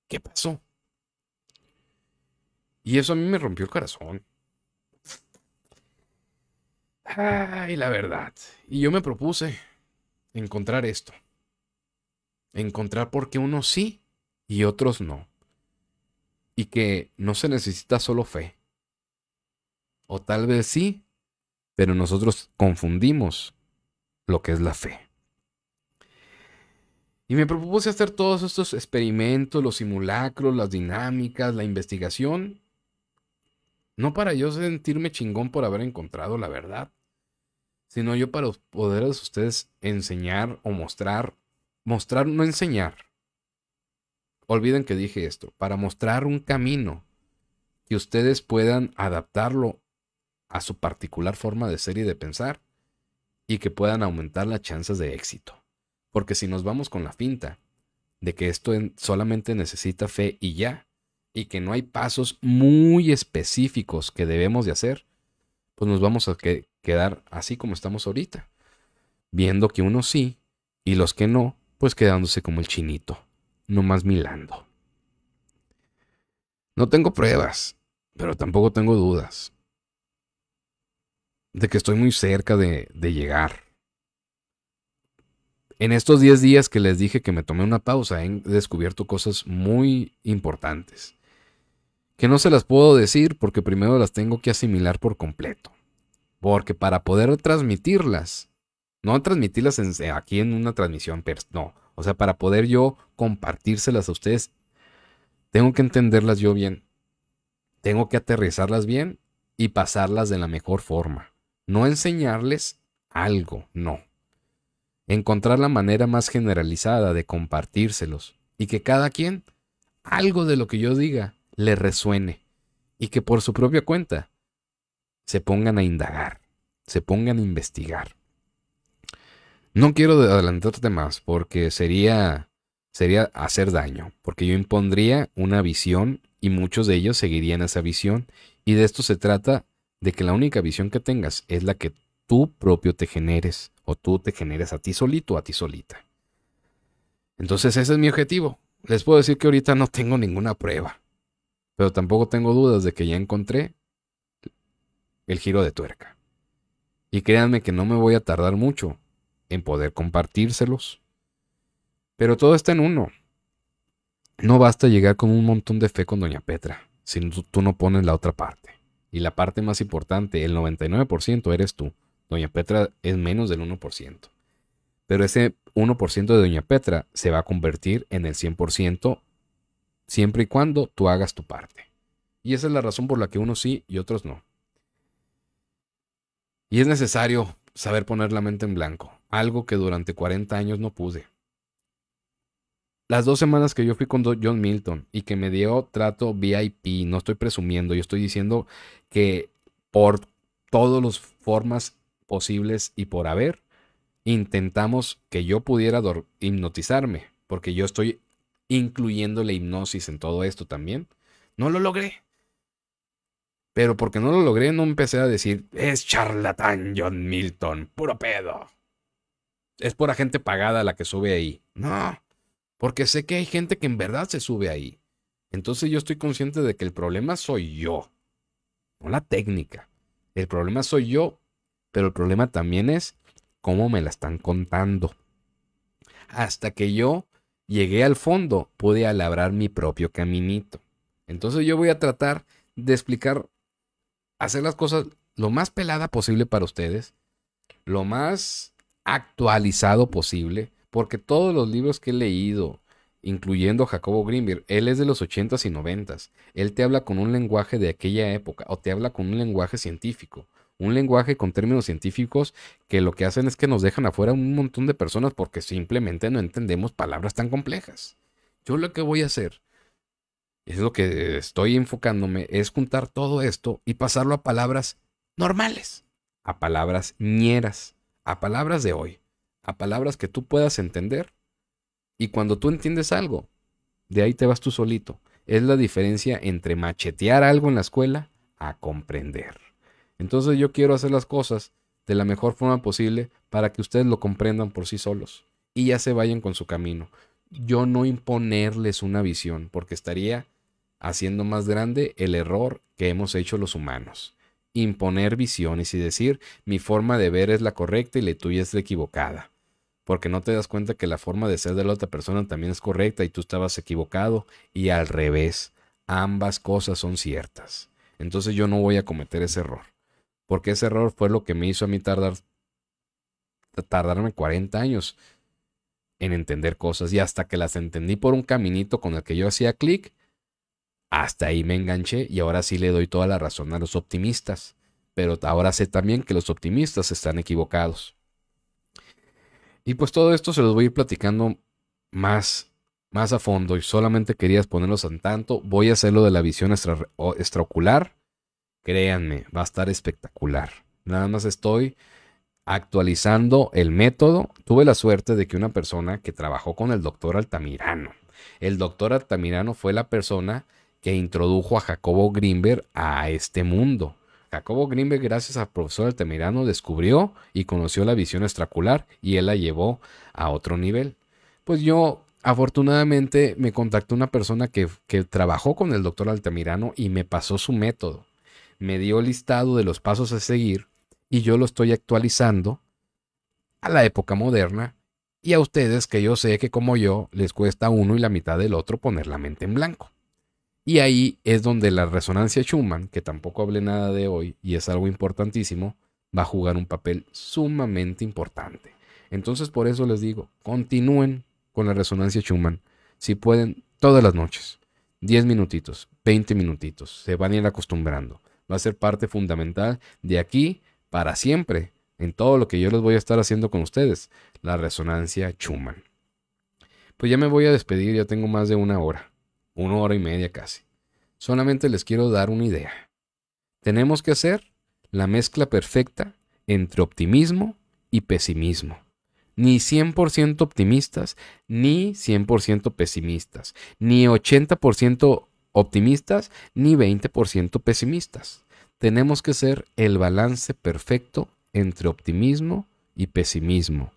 ¿qué pasó? Y eso a mí me rompió el corazón. Ay, la verdad. Y yo me propuse encontrar esto. Encontrar por qué unos sí y otros no. Y que no se necesita solo fe. O tal vez sí, pero nosotros confundimos lo que es la fe. Y me propuse hacer todos estos experimentos, los simulacros, las dinámicas, la investigación. No para yo sentirme chingón por haber encontrado la verdad, sino yo para poderles ustedes enseñar o mostrar, mostrar, no enseñar. Olviden que dije esto, para mostrar un camino que ustedes puedan adaptarlo a su particular forma de ser y de pensar y que puedan aumentar las chances de éxito. Porque si nos vamos con la finta de que esto solamente necesita fe y ya, y que no hay pasos muy específicos que debemos de hacer, pues nos vamos a quedar así como estamos ahorita, viendo que unos sí y los que no, pues quedándose como el chinito, nomás milando. No tengo pruebas, pero tampoco tengo dudas de que estoy muy cerca de llegar en estos 10 días que les dije que me tomé una pausa, he descubierto cosas muy importantes. Que no se las puedo decir porque primero las tengo que asimilar por completo. Porque para poder transmitirlas, no transmitirlas aquí en una transmisión, no. O sea, para poder yo compartírselas a ustedes, tengo que entenderlas yo bien. Tengo que aterrizarlas bien y pasarlas de la mejor forma. No enseñarles algo, no encontrar la manera más generalizada de compartírselos y que cada quien, algo de lo que yo diga, le resuene y que por su propia cuenta se pongan a indagar, se pongan a investigar. No quiero adelantarte más porque sería sería hacer daño, porque yo impondría una visión y muchos de ellos seguirían esa visión y de esto se trata de que la única visión que tengas es la que tú propio te generes o tú te generes a ti solito, a ti solita. Entonces ese es mi objetivo. Les puedo decir que ahorita no tengo ninguna prueba, pero tampoco tengo dudas de que ya encontré el giro de tuerca. Y créanme que no me voy a tardar mucho en poder compartírselos. Pero todo está en uno. No basta llegar con un montón de fe con Doña Petra, si tú no pones la otra parte. Y la parte más importante, el 99% eres tú. Doña Petra es menos del 1%. Pero ese 1% de Doña Petra se va a convertir en el 100% siempre y cuando tú hagas tu parte. Y esa es la razón por la que unos sí y otros no. Y es necesario saber poner la mente en blanco, algo que durante 40 años no pude. Las dos semanas que yo fui con John Milton y que me dio trato VIP, no estoy presumiendo, yo estoy diciendo que por todas las formas posibles y por haber, intentamos que yo pudiera hipnotizarme, porque yo estoy incluyendo la hipnosis en todo esto también. No lo logré. Pero porque no lo logré, no empecé a decir, es charlatán John Milton, puro pedo. Es por gente pagada la que sube ahí. No, porque sé que hay gente que en verdad se sube ahí. Entonces yo estoy consciente de que el problema soy yo, no la técnica. El problema soy yo pero el problema también es cómo me la están contando. Hasta que yo llegué al fondo, pude alabrar mi propio caminito. Entonces yo voy a tratar de explicar, hacer las cosas lo más pelada posible para ustedes, lo más actualizado posible, porque todos los libros que he leído, incluyendo Jacobo Greenberg, él es de los 80s y 90s. Él te habla con un lenguaje de aquella época o te habla con un lenguaje científico un lenguaje con términos científicos que lo que hacen es que nos dejan afuera un montón de personas porque simplemente no entendemos palabras tan complejas. Yo lo que voy a hacer, es lo que estoy enfocándome, es juntar todo esto y pasarlo a palabras normales, a palabras ñeras, a palabras de hoy, a palabras que tú puedas entender. Y cuando tú entiendes algo, de ahí te vas tú solito. Es la diferencia entre machetear algo en la escuela a comprender. Entonces yo quiero hacer las cosas de la mejor forma posible para que ustedes lo comprendan por sí solos y ya se vayan con su camino. Yo no imponerles una visión porque estaría haciendo más grande el error que hemos hecho los humanos. Imponer visiones y decir mi forma de ver es la correcta y la tuya es la equivocada. Porque no te das cuenta que la forma de ser de la otra persona también es correcta y tú estabas equivocado y al revés. Ambas cosas son ciertas. Entonces yo no voy a cometer ese error. Porque ese error fue lo que me hizo a mí tardar, tardarme 40 años en entender cosas. Y hasta que las entendí por un caminito con el que yo hacía clic, hasta ahí me enganché y ahora sí le doy toda la razón a los optimistas. Pero ahora sé también que los optimistas están equivocados. Y pues todo esto se los voy a ir platicando más, más a fondo y solamente quería ponerlos en tanto. Voy a hacerlo de la visión extraocular Créanme, va a estar espectacular. Nada más estoy actualizando el método. Tuve la suerte de que una persona que trabajó con el doctor Altamirano. El doctor Altamirano fue la persona que introdujo a Jacobo Greenberg a este mundo. Jacobo Greenberg, gracias al profesor Altamirano, descubrió y conoció la visión extracular y él la llevó a otro nivel. Pues yo, afortunadamente, me contactó una persona que, que trabajó con el doctor Altamirano y me pasó su método me dio listado de los pasos a seguir y yo lo estoy actualizando a la época moderna y a ustedes que yo sé que como yo les cuesta uno y la mitad del otro poner la mente en blanco. Y ahí es donde la resonancia Schumann, que tampoco hablé nada de hoy y es algo importantísimo, va a jugar un papel sumamente importante. Entonces por eso les digo, continúen con la resonancia Schumann, si pueden, todas las noches. 10 minutitos, 20 minutitos, se van a ir acostumbrando va a ser parte fundamental de aquí para siempre en todo lo que yo les voy a estar haciendo con ustedes, la resonancia chuman Pues ya me voy a despedir, ya tengo más de una hora, una hora y media casi. Solamente les quiero dar una idea. Tenemos que hacer la mezcla perfecta entre optimismo y pesimismo. Ni 100% optimistas, ni 100% pesimistas, ni 80% optimistas ni 20% pesimistas. Tenemos que ser el balance perfecto entre optimismo y pesimismo,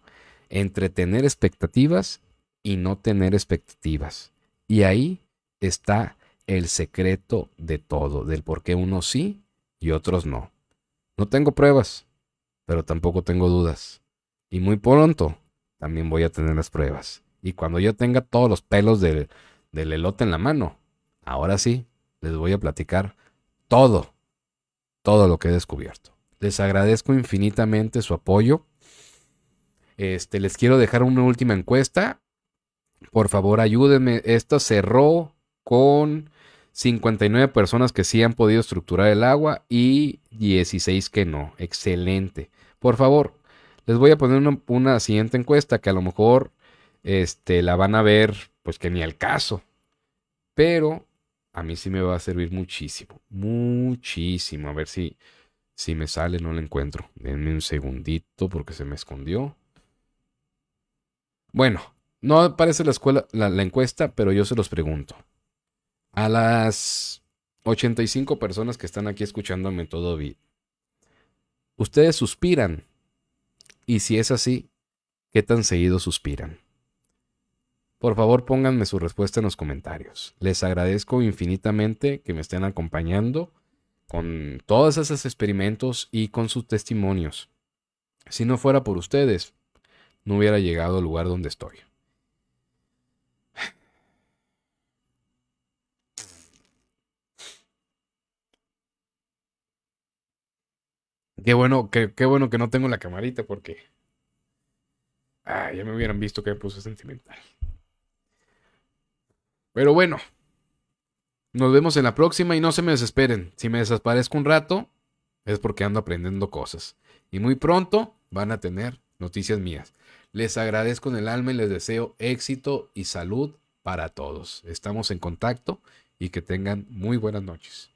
entre tener expectativas y no tener expectativas. Y ahí está el secreto de todo, del por qué unos sí y otros no. No tengo pruebas, pero tampoco tengo dudas. Y muy pronto también voy a tener las pruebas. Y cuando yo tenga todos los pelos del, del elote en la mano, Ahora sí, les voy a platicar todo, todo lo que he descubierto. Les agradezco infinitamente su apoyo. Este, les quiero dejar una última encuesta. Por favor, ayúdenme. Esta cerró con 59 personas que sí han podido estructurar el agua y 16 que no. Excelente. Por favor, les voy a poner una, siguiente encuesta que a lo mejor este, la van a ver, pues que ni al caso. Pero a mí sí me va a servir muchísimo, muchísimo. A ver si, si me sale, no lo encuentro. Denme un segundito porque se me escondió. Bueno, no aparece la escuela, la, encuesta, pero yo se los pregunto. A las 85 personas que están aquí escuchándome todo bien. ¿Ustedes suspiran? Y si es así, ¿qué tan seguido suspiran? Por favor, pónganme su respuesta en los comentarios. Les agradezco infinitamente que me estén acompañando con todos esos experimentos y con sus testimonios. Si no fuera por ustedes, no hubiera llegado al lugar donde estoy. Qué bueno, qué, bueno que no tengo la camarita porque... Ah, ya me hubieran visto que me puse sentimental. Pero bueno, nos vemos en la próxima y no se me desesperen. Si me desaparezco un rato, es porque ando aprendiendo cosas. Y muy pronto van a tener noticias mías. Les agradezco en el alma y les deseo éxito y salud para todos. Estamos en contacto y que tengan muy buenas noches.